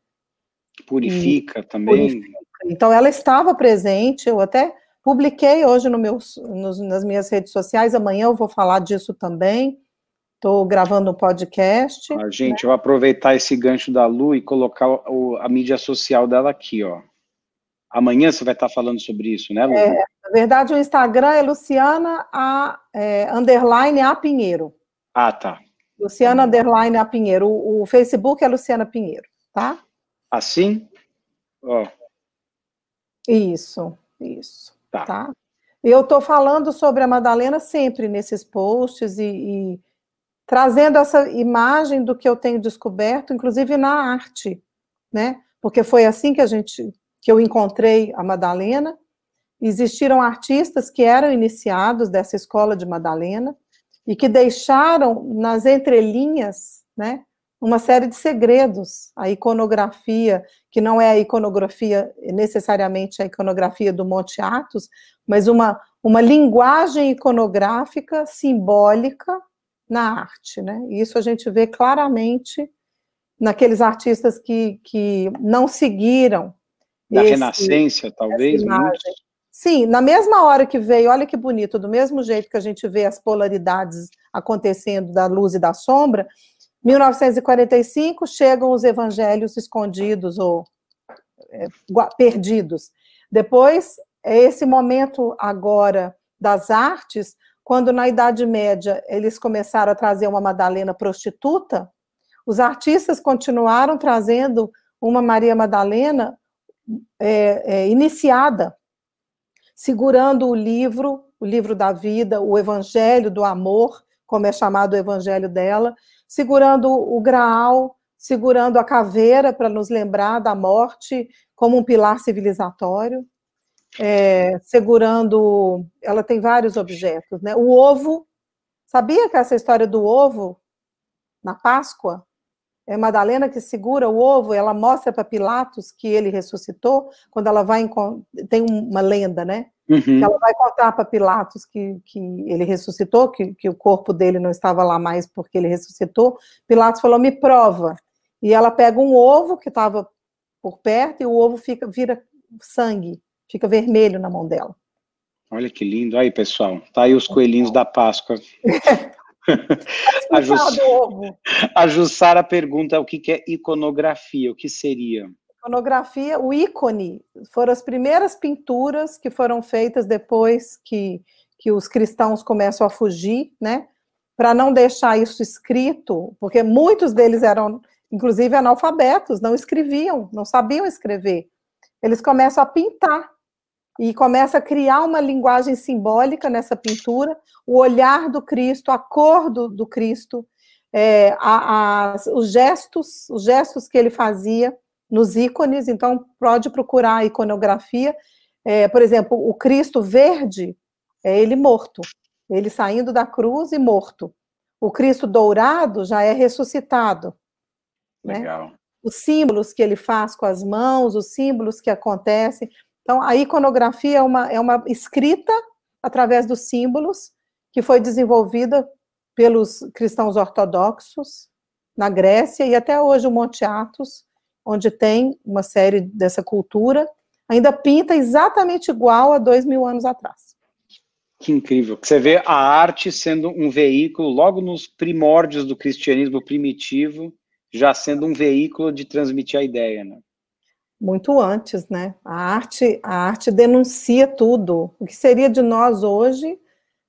Purifica e, também. Purifica. Então, ela estava presente, eu até publiquei hoje no meu, nos, nas minhas redes sociais, amanhã eu vou falar disso também Estou gravando um podcast. Né? gente, né? eu vou aproveitar esse gancho da Lu e colocar o, a mídia social dela aqui, ó. Amanhã você vai estar falando sobre isso, né, Lu? É, na verdade, o Instagram é Luciana a, é, underline a Pinheiro. Ah, tá. Luciana underline a Pinheiro. O, o Facebook é Luciana Pinheiro, tá? Assim? Ó. Isso, isso. Tá. tá? Eu estou falando sobre a Madalena sempre nesses posts e, e trazendo essa imagem do que eu tenho descoberto, inclusive na arte, né? Porque foi assim que a gente que eu encontrei a Madalena. Existiram artistas que eram iniciados dessa escola de Madalena e que deixaram nas entrelinhas, né, uma série de segredos. A iconografia, que não é a iconografia necessariamente a iconografia do Monte Atos, mas uma uma linguagem iconográfica simbólica na arte, né? E isso a gente vê claramente naqueles artistas que, que não seguiram. Da esse, Renascença, talvez, muitos. Sim, na mesma hora que veio, olha que bonito, do mesmo jeito que a gente vê as polaridades acontecendo da luz e da sombra, 1945 chegam os evangelhos escondidos ou é, perdidos. Depois, é esse momento agora das artes, quando na Idade Média eles começaram a trazer uma Madalena prostituta, os artistas continuaram trazendo uma Maria Madalena é, é, iniciada, segurando o livro, o livro da vida, o Evangelho do amor, como é chamado o Evangelho dela, segurando o graal, segurando a caveira para nos lembrar da morte como um pilar civilizatório é, segurando. Ela tem vários objetos, né? O ovo. Sabia que essa história do ovo na Páscoa? É Madalena que segura o ovo, ela mostra para Pilatos que ele ressuscitou, quando ela vai. Tem uma lenda, né? Uhum. Ela vai contar para Pilatos que, que ele ressuscitou, que, que o corpo dele não estava lá mais porque ele ressuscitou. Pilatos falou: me prova. E ela pega um ovo que estava por perto e o ovo fica, vira sangue fica vermelho na mão dela. Olha que lindo. Aí, pessoal, tá aí os coelhinhos da Páscoa. a, Juss... a Jussara pergunta o que é iconografia, o que seria? Iconografia, o ícone, foram as primeiras pinturas que foram feitas depois que, que os cristãos começam a fugir, né? Para não deixar isso escrito, porque muitos deles eram, inclusive, analfabetos, não escreviam, não sabiam escrever. Eles começam a pintar e começa a criar uma linguagem simbólica nessa pintura, o olhar do Cristo, a cor do, do Cristo, é, a, a, os gestos, os gestos que ele fazia nos ícones, então pode procurar a iconografia, é, por exemplo, o Cristo verde é ele morto, ele saindo da cruz e morto. O Cristo dourado já é ressuscitado. Né? Legal. Né? Os símbolos que ele faz com as mãos, os símbolos que acontecem. Então, a iconografia é uma, é uma escrita através dos símbolos que foi desenvolvida pelos cristãos ortodoxos na Grécia e até hoje o Monte Athos, onde tem uma série dessa cultura, ainda pinta exatamente igual a dois mil anos atrás. Que incrível. Você vê a arte sendo um veículo, logo nos primórdios do cristianismo primitivo, já sendo um veículo de transmitir a ideia, né? muito antes, né? A arte, a arte denuncia tudo. O que seria de nós hoje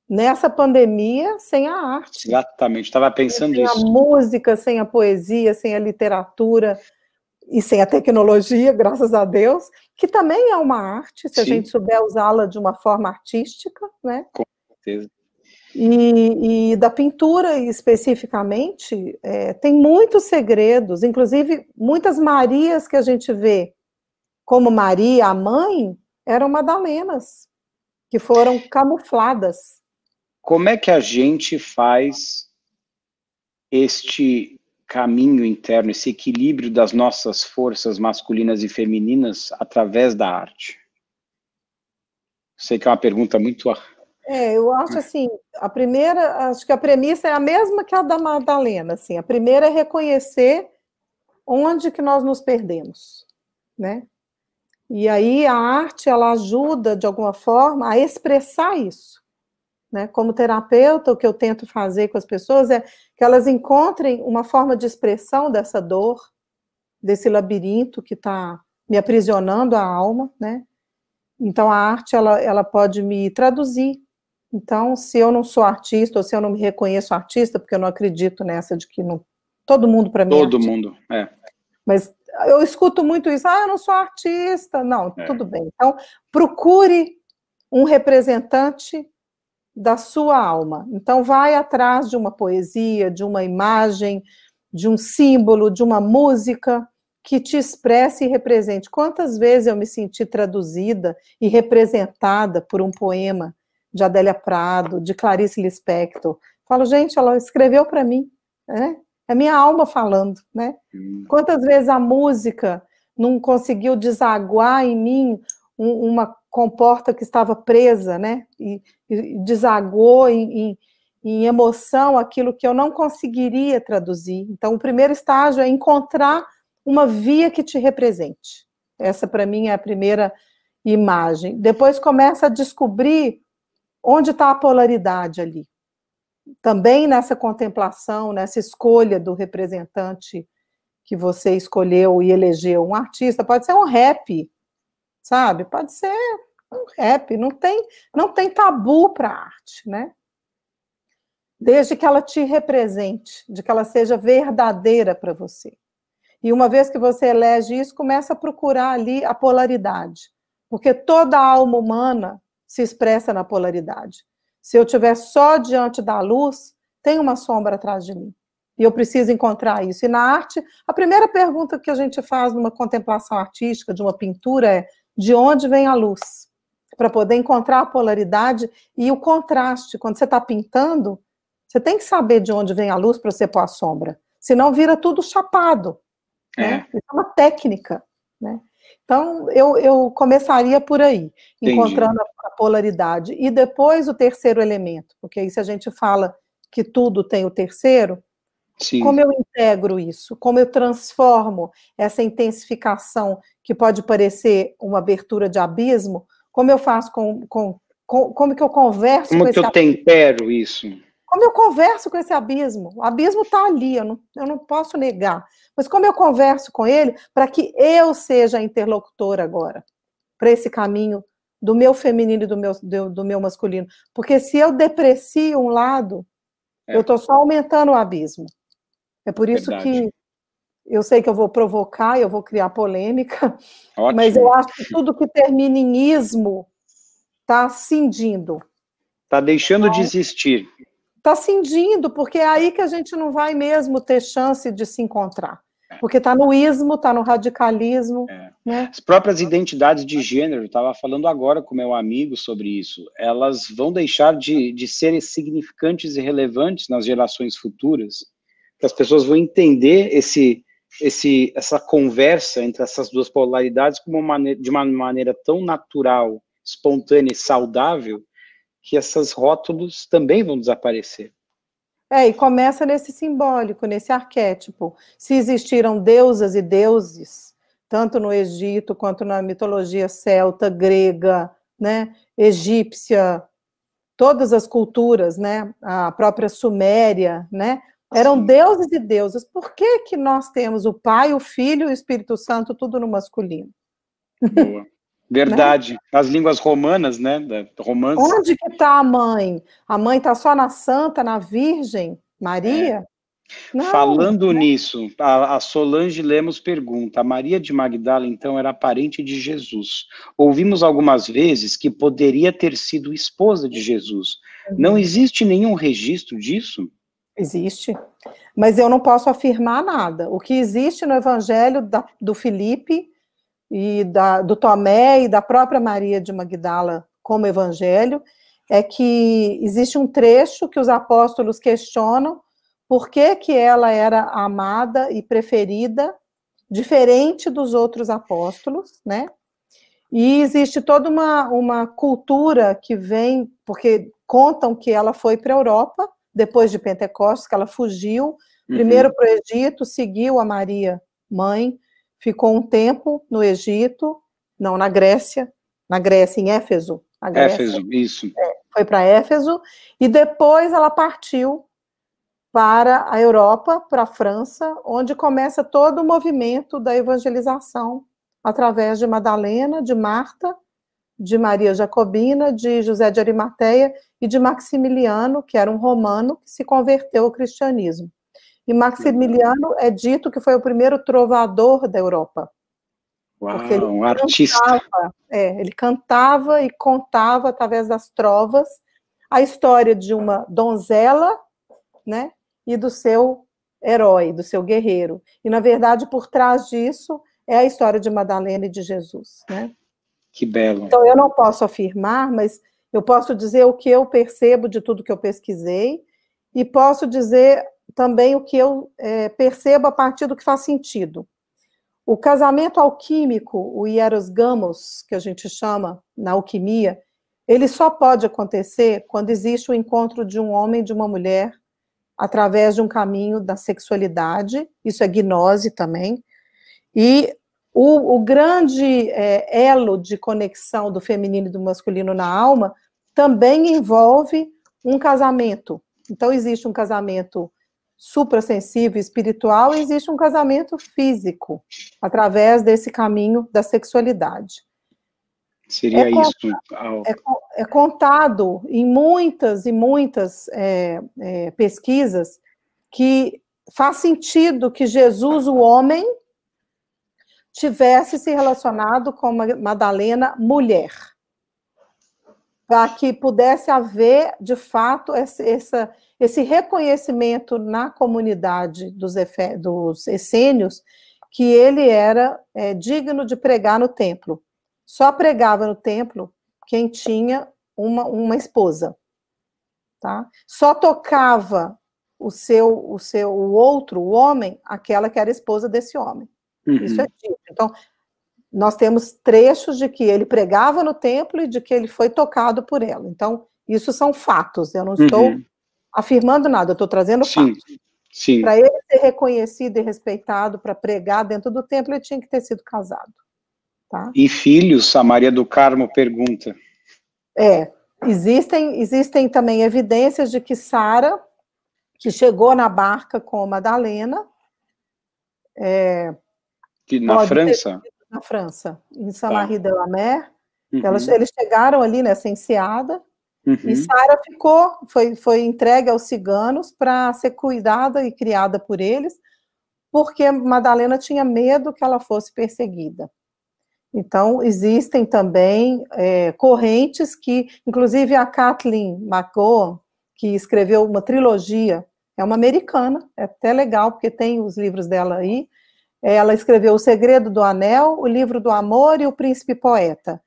nessa pandemia sem a arte? Exatamente, estava pensando sem isso. Sem a música, sem a poesia, sem a literatura e sem a tecnologia, graças a Deus, que também é uma arte, se Sim. a gente souber usá-la de uma forma artística, né? Com certeza. E, e, da pintura especificamente, é, tem muitos segredos, inclusive muitas Marias que a gente vê como Maria, a mãe, eram Madalenas, que foram camufladas. Como é que a gente faz este caminho interno, esse equilíbrio das nossas forças masculinas e femininas através da arte? Sei que é uma pergunta muito. É, eu acho assim, a primeira, acho que a premissa é a mesma que a da Madalena, assim, a primeira é reconhecer onde que nós nos perdemos, né? E aí a arte ela ajuda de alguma forma a expressar isso. Né? Como terapeuta, o que eu tento fazer com as pessoas é que elas encontrem uma forma de expressão dessa dor, desse labirinto que está me aprisionando a alma, né? Então a arte ela, ela pode me traduzir. Então, se eu não sou artista ou se eu não me reconheço artista, porque eu não acredito nessa de que não todo mundo para mim. É todo é mundo, é. Mas eu escuto muito isso, ah, eu não sou artista. Não, é. tudo bem. Então, procure um representante da sua alma. Então, vai atrás de uma poesia, de uma imagem, de um símbolo, de uma música que te expresse e represente. Quantas vezes eu me senti traduzida e representada por um poema de Adélia Prado, de Clarice Lispector? Falo, gente, ela escreveu para mim, né? É minha alma falando, né? Sim. Quantas vezes a música não conseguiu desaguar em mim uma comporta que estava presa, né? E, e desagou em, em, em emoção aquilo que eu não conseguiria traduzir. Então, o primeiro estágio é encontrar uma via que te represente. Essa, para mim, é a primeira imagem. Depois começa a descobrir onde está a polaridade ali também nessa contemplação, nessa escolha do representante que você escolheu e elegeu, um artista, pode ser um rap, sabe? Pode ser um rap, não tem, não tem tabu para a arte, né? Desde que ela te represente, de que ela seja verdadeira para você. E uma vez que você elege isso, começa a procurar ali a polaridade, porque toda a alma humana se expressa na polaridade. Se eu estiver só diante da luz, tem uma sombra atrás de mim. E eu preciso encontrar isso. E na arte, a primeira pergunta que a gente faz numa contemplação artística, de uma pintura, é de onde vem a luz? Para poder encontrar a polaridade e o contraste. Quando você está pintando, você tem que saber de onde vem a luz para você pôr a sombra. Senão vira tudo chapado. É. Né? Isso é uma técnica. Né? Então, eu, eu começaria por aí, Entendi. encontrando a, a polaridade. E depois o terceiro elemento, porque aí se a gente fala que tudo tem o terceiro, Sim. Como eu integro isso? Como eu transformo essa intensificação que pode parecer uma abertura de abismo? Como eu faço com, com, com como que eu converso? Como com que eu tempero isso? Como eu converso com esse abismo? O abismo está ali, eu não, eu não posso negar. Mas como eu converso com ele para que eu seja a interlocutora agora, para esse caminho do meu feminino e do meu, do, do meu masculino? Porque se eu deprecio um lado, é. eu estou só aumentando o abismo. É por isso Verdade. que eu sei que eu vou provocar, eu vou criar polêmica, Ótimo. mas eu acho que tudo que termina em ismo está cindindo. Está deixando então, de existir está cindindo, porque é aí que a gente não vai mesmo ter chance de se encontrar. Porque está no ismo, está no radicalismo. É. Né? As próprias identidades de gênero, estava falando agora com meu amigo sobre isso, elas vão deixar de, de serem significantes e relevantes nas gerações futuras, que as pessoas vão entender esse, esse, essa conversa entre essas duas polaridades como uma de uma maneira tão natural, espontânea e saudável, que esses rótulos também vão desaparecer. É, e começa nesse simbólico, nesse arquétipo. Se existiram deusas e deuses, tanto no Egito quanto na mitologia celta, grega, né, egípcia, todas as culturas, né, a própria Suméria, né, eram deuses e deusas. Por que que nós temos o Pai, o Filho e o Espírito Santo tudo no masculino? Boa. Verdade. Né? As línguas romanas, né? Romance. Onde que está a mãe? A mãe está só na santa, na virgem, Maria? É. Não, Falando né? nisso, a, Solange Lemos pergunta: a Maria de Magdala, então, era parente de Jesus. Ouvimos algumas vezes que poderia ter sido esposa de Jesus. Uhum. Não existe nenhum registro disso? Existe. Mas eu não posso afirmar nada. O que existe no Evangelho da, do Filipe e da, do Tomé e da própria Maria de Magdala como evangelho, é que existe um trecho que os apóstolos questionam por que, que ela era amada e preferida, diferente dos outros apóstolos, né? E existe toda uma, uma cultura que vem, porque contam que ela foi para a Europa, depois de Pentecostes, que ela fugiu, uhum. primeiro uhum. para o Egito, seguiu a Maria, mãe, ficou um tempo no Egito, não, na Grécia, na Grécia, em Éfeso. Grécia, Éfeso, isso. É, foi para Éfeso, e depois ela partiu para a Europa, para a França, onde começa todo o movimento da evangelização através de Madalena, de Marta, de Maria Jacobina, de José de Arimateia e de Maximiliano, que era um romano que se converteu ao cristianismo. E Maximiliano é dito que foi o primeiro trovador da Europa. Uau, ele um artista. é, ele cantava e contava através das trovas a história de uma donzela, né, e do seu herói, do seu guerreiro. E na verdade por trás disso é a história de Madalena e de Jesus, né? Que belo. Então eu não posso afirmar, mas eu posso dizer o que eu percebo de tudo que eu pesquisei e posso dizer também o que eu é, percebo a partir do que faz sentido. O casamento alquímico, o hieros gamos que a gente chama na alquimia, ele só pode acontecer quando existe o encontro de um homem e de uma mulher através de um caminho da sexualidade, isso é gnose também, e o, o grande é, elo de conexão do feminino e do masculino na alma também envolve um casamento. Então, existe um casamento suprassensível espiritual, existe um casamento físico através desse caminho da sexualidade. Seria é contado, isso. É, é, contado em muitas e muitas é, é, pesquisas que faz sentido que Jesus, o homem, tivesse se relacionado com Madalena, mulher para que pudesse haver, de fato, esse, essa, esse reconhecimento na comunidade dos, efe, dos essênios que ele era é, digno de pregar no templo. Só pregava no templo quem tinha uma, uma esposa. Tá? Só tocava o seu, o seu, o outro, o homem, aquela que era esposa desse homem. Uhum. Isso é dito. Então, nós temos trechos de que ele pregava no templo e de que ele foi tocado por ela. Então, isso são fatos, eu não uhum. estou afirmando nada, eu estou trazendo sim, fatos. Para ele ser reconhecido e respeitado para pregar dentro do templo, ele tinha que ter sido casado. Tá? E filhos, a Maria do Carmo pergunta. É, existem, existem também evidências de que Sara, que chegou na barca com a Madalena, é, que na França? na França, em Saint-Marie tá. de la Mer. Uhum. Elas, eles chegaram ali nessa né, enseada uhum. e Sara ficou, foi, foi entregue aos ciganos para ser cuidada e criada por eles, porque Madalena tinha medo que ela fosse perseguida. Então, existem também é, correntes que, inclusive a Kathleen McGowan, que escreveu uma trilogia, é uma americana, é até legal, porque tem os livros dela aí, ela escreveu O Segredo do Anel, O Livro do Amor e O Príncipe Poeta.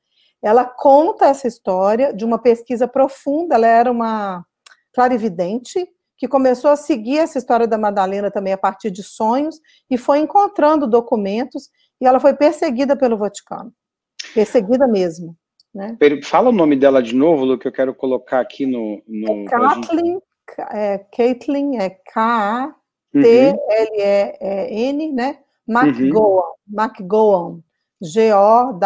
Ela conta essa história de uma pesquisa profunda, ela era uma clarividente que começou a seguir essa história da Madalena também a partir de sonhos e foi encontrando documentos e ela foi perseguida pelo Vaticano. Perseguida mesmo. Né? Fala o nome dela de novo, Lu, que eu quero colocar aqui no. no é Kathleen, é, Caitlin, é K-A-T-L-E-N, né? McGowan, uhum. McGowan G-O-W-A-N.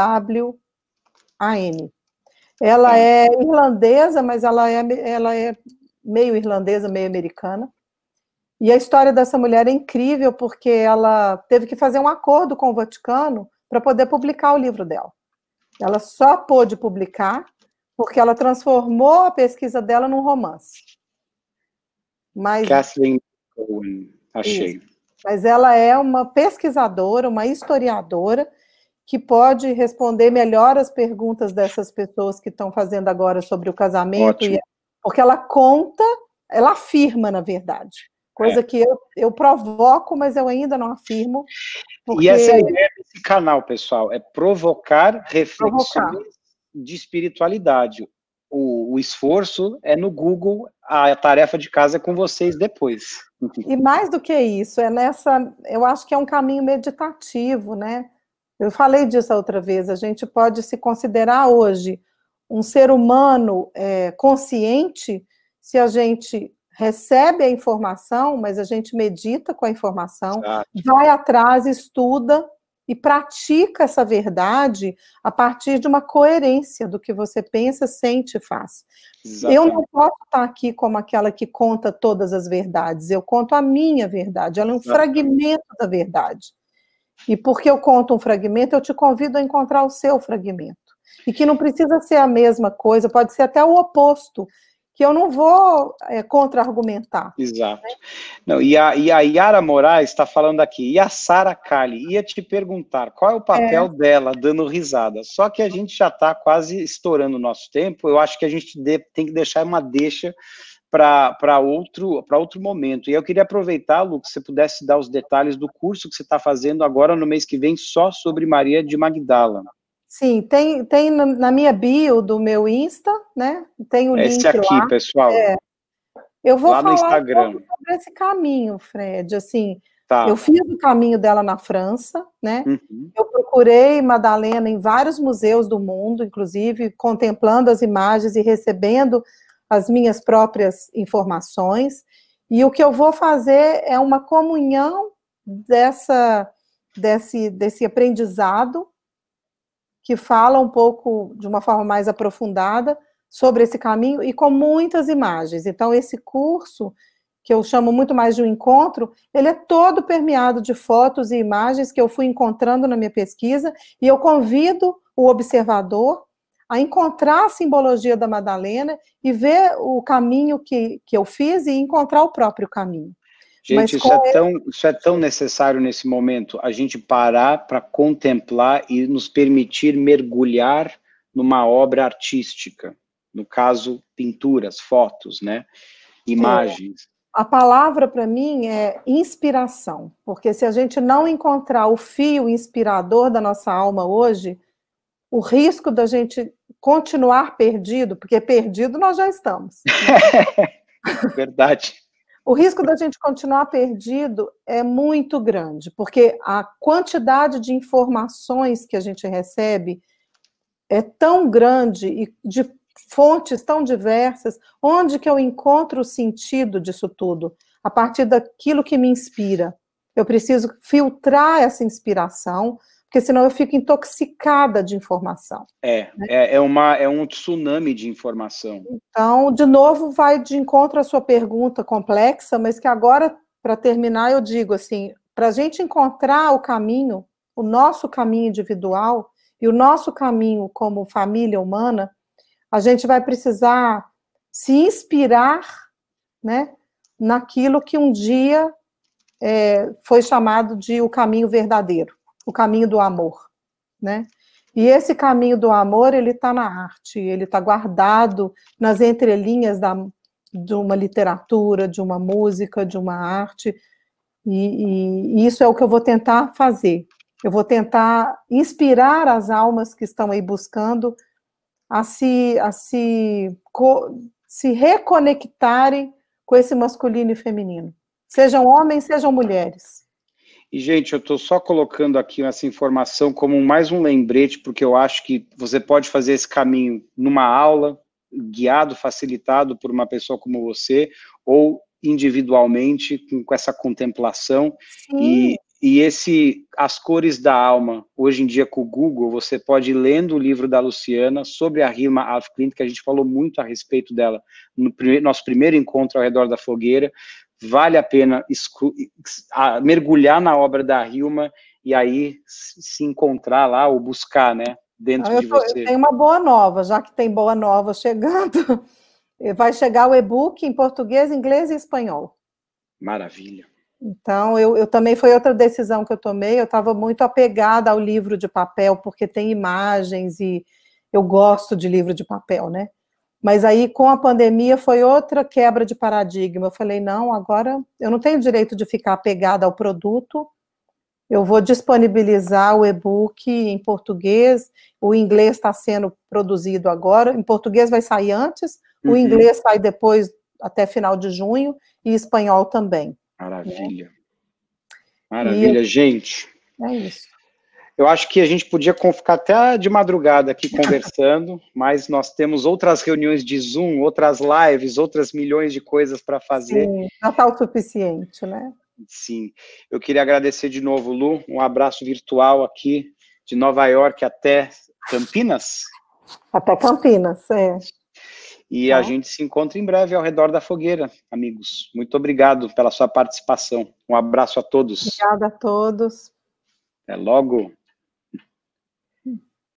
Ela tá. é irlandesa, mas ela é, ela é meio irlandesa, meio americana. E a história dessa mulher é incrível porque ela teve que fazer um acordo com o Vaticano para poder publicar o livro dela. Ela só pôde publicar porque ela transformou a pesquisa dela num romance. Mas... Kathleen Cohen, achei. Isso mas ela é uma pesquisadora, uma historiadora, que pode responder melhor as perguntas dessas pessoas que estão fazendo agora sobre o casamento, e, porque ela conta, ela afirma, na verdade. Coisa é. que eu, eu provoco, mas eu ainda não afirmo. É porque... E essa é a ideia desse canal, pessoal, é provocar reflexões provocar. de espiritualidade o, o, esforço é no Google, a tarefa de casa é com vocês depois. E mais do que isso, é nessa, eu acho que é um caminho meditativo, né? Eu falei disso outra vez, a gente pode se considerar hoje um ser humano é, consciente se a gente recebe a informação, mas a gente medita com a informação, Exato. vai atrás, estuda e pratica essa verdade a partir de uma coerência do que você pensa, sente e faz. Exatamente. Eu não posso estar aqui como aquela que conta todas as verdades, eu conto a minha verdade, ela é um Exatamente. fragmento da verdade. E porque eu conto um fragmento, eu te convido a encontrar o seu fragmento. E que não precisa ser a mesma coisa, pode ser até o oposto que eu não vou é, contra-argumentar. Exato. Né? Não, e, a, e a Yara Moraes está falando aqui, e a Sara Kali ia te perguntar qual é o papel é. dela dando risada. Só que a gente já está quase estourando o nosso tempo, eu acho que a gente de, tem que deixar uma deixa para outro, para outro momento. E eu queria aproveitar, Lu, que você pudesse dar os detalhes do curso que você está fazendo agora no mês que vem, só sobre Maria de Magdala. Sim, tem, tem na minha bio do meu Insta, né? Tem o um é Esse link aqui, lá. pessoal. É. Eu vou lá falar no Instagram. Um sobre esse caminho, Fred. Assim, tá. eu fiz o caminho dela na França, né? Uhum. Eu procurei Madalena em vários museus do mundo, inclusive contemplando as imagens e recebendo as minhas próprias informações. E o que eu vou fazer é uma comunhão dessa desse desse aprendizado que fala um pouco de uma forma mais aprofundada sobre esse caminho e com muitas imagens. Então, esse curso, que eu chamo muito mais de um encontro, ele é todo permeado de fotos e imagens que eu fui encontrando na minha pesquisa, e eu convido o observador a encontrar a simbologia da Madalena e ver o caminho que, que eu fiz e encontrar o próprio caminho. Gente, isso é, é, Tão, isso é tão necessário nesse momento, a gente parar para contemplar e nos permitir mergulhar numa obra artística, no caso, pinturas, fotos, né? imagens. É, a palavra para mim é inspiração, porque se a gente não encontrar o fio inspirador da nossa alma hoje, o risco da gente continuar perdido, porque perdido nós já estamos. Verdade. O risco da gente continuar perdido é muito grande, porque a quantidade de informações que a gente recebe é tão grande e de fontes tão diversas. Onde que eu encontro o sentido disso tudo? A partir daquilo que me inspira. Eu preciso filtrar essa inspiração, porque senão eu fico intoxicada de informação. É, né? É, é, uma, é um tsunami de informação. Então, de novo, vai de encontro à sua pergunta complexa, mas que agora, para terminar, eu digo assim: para a gente encontrar o caminho, o nosso caminho individual e o nosso caminho como família humana, a gente vai precisar se inspirar né, naquilo que um dia é, foi chamado de o caminho verdadeiro o caminho do amor, né? E esse caminho do amor, ele está na arte, ele está guardado nas entrelinhas da, de uma literatura, de uma música, de uma arte, e, e, isso é o que eu vou tentar fazer. Eu vou tentar inspirar as almas que estão aí buscando a se, a se, se reconectarem com esse masculino e feminino. Sejam homens, sejam mulheres. E, gente, eu estou só colocando aqui essa informação como mais um lembrete, porque eu acho que você pode fazer esse caminho numa aula, guiado, facilitado por uma pessoa como você, ou individualmente, com, com essa contemplação. Sim. E, e esse As Cores da Alma, hoje em dia com o Google, você pode ir lendo o livro da Luciana sobre a Rima Alf Clint, que a gente falou muito a respeito dela no nosso primeiro encontro ao redor da fogueira vale a pena mergulhar na obra da Hilma e aí se encontrar lá ou buscar, né? Dentro ah, eu de tô, você. Tem uma boa nova, já que tem boa nova chegando. Vai chegar o e-book em português, inglês e espanhol. Maravilha. Então, eu, eu, também foi outra decisão que eu tomei. Eu estava muito apegada ao livro de papel, porque tem imagens e eu gosto de livro de papel, né? Mas aí, com a pandemia, foi outra quebra de paradigma. Eu falei, não, agora eu não tenho direito de ficar apegada ao produto. Eu vou disponibilizar o e-book em português. O inglês está sendo produzido agora. Em português vai sair antes, uhum. o inglês sai depois, até final de junho, e espanhol também. Maravilha. Né? Maravilha, e... gente. É isso. Eu acho que a gente podia ficar até de madrugada aqui conversando, mas nós temos outras reuniões de Zoom, outras lives, outras milhões de coisas para fazer. Sim, já está o suficiente, né? Sim. Eu queria agradecer de novo, Lu. Um abraço virtual aqui de Nova York até Campinas. Até Campinas, é. E tá. a gente se encontra em breve ao redor da fogueira, amigos. Muito obrigado pela sua participação. Um abraço a todos. Obrigada a todos. Até logo.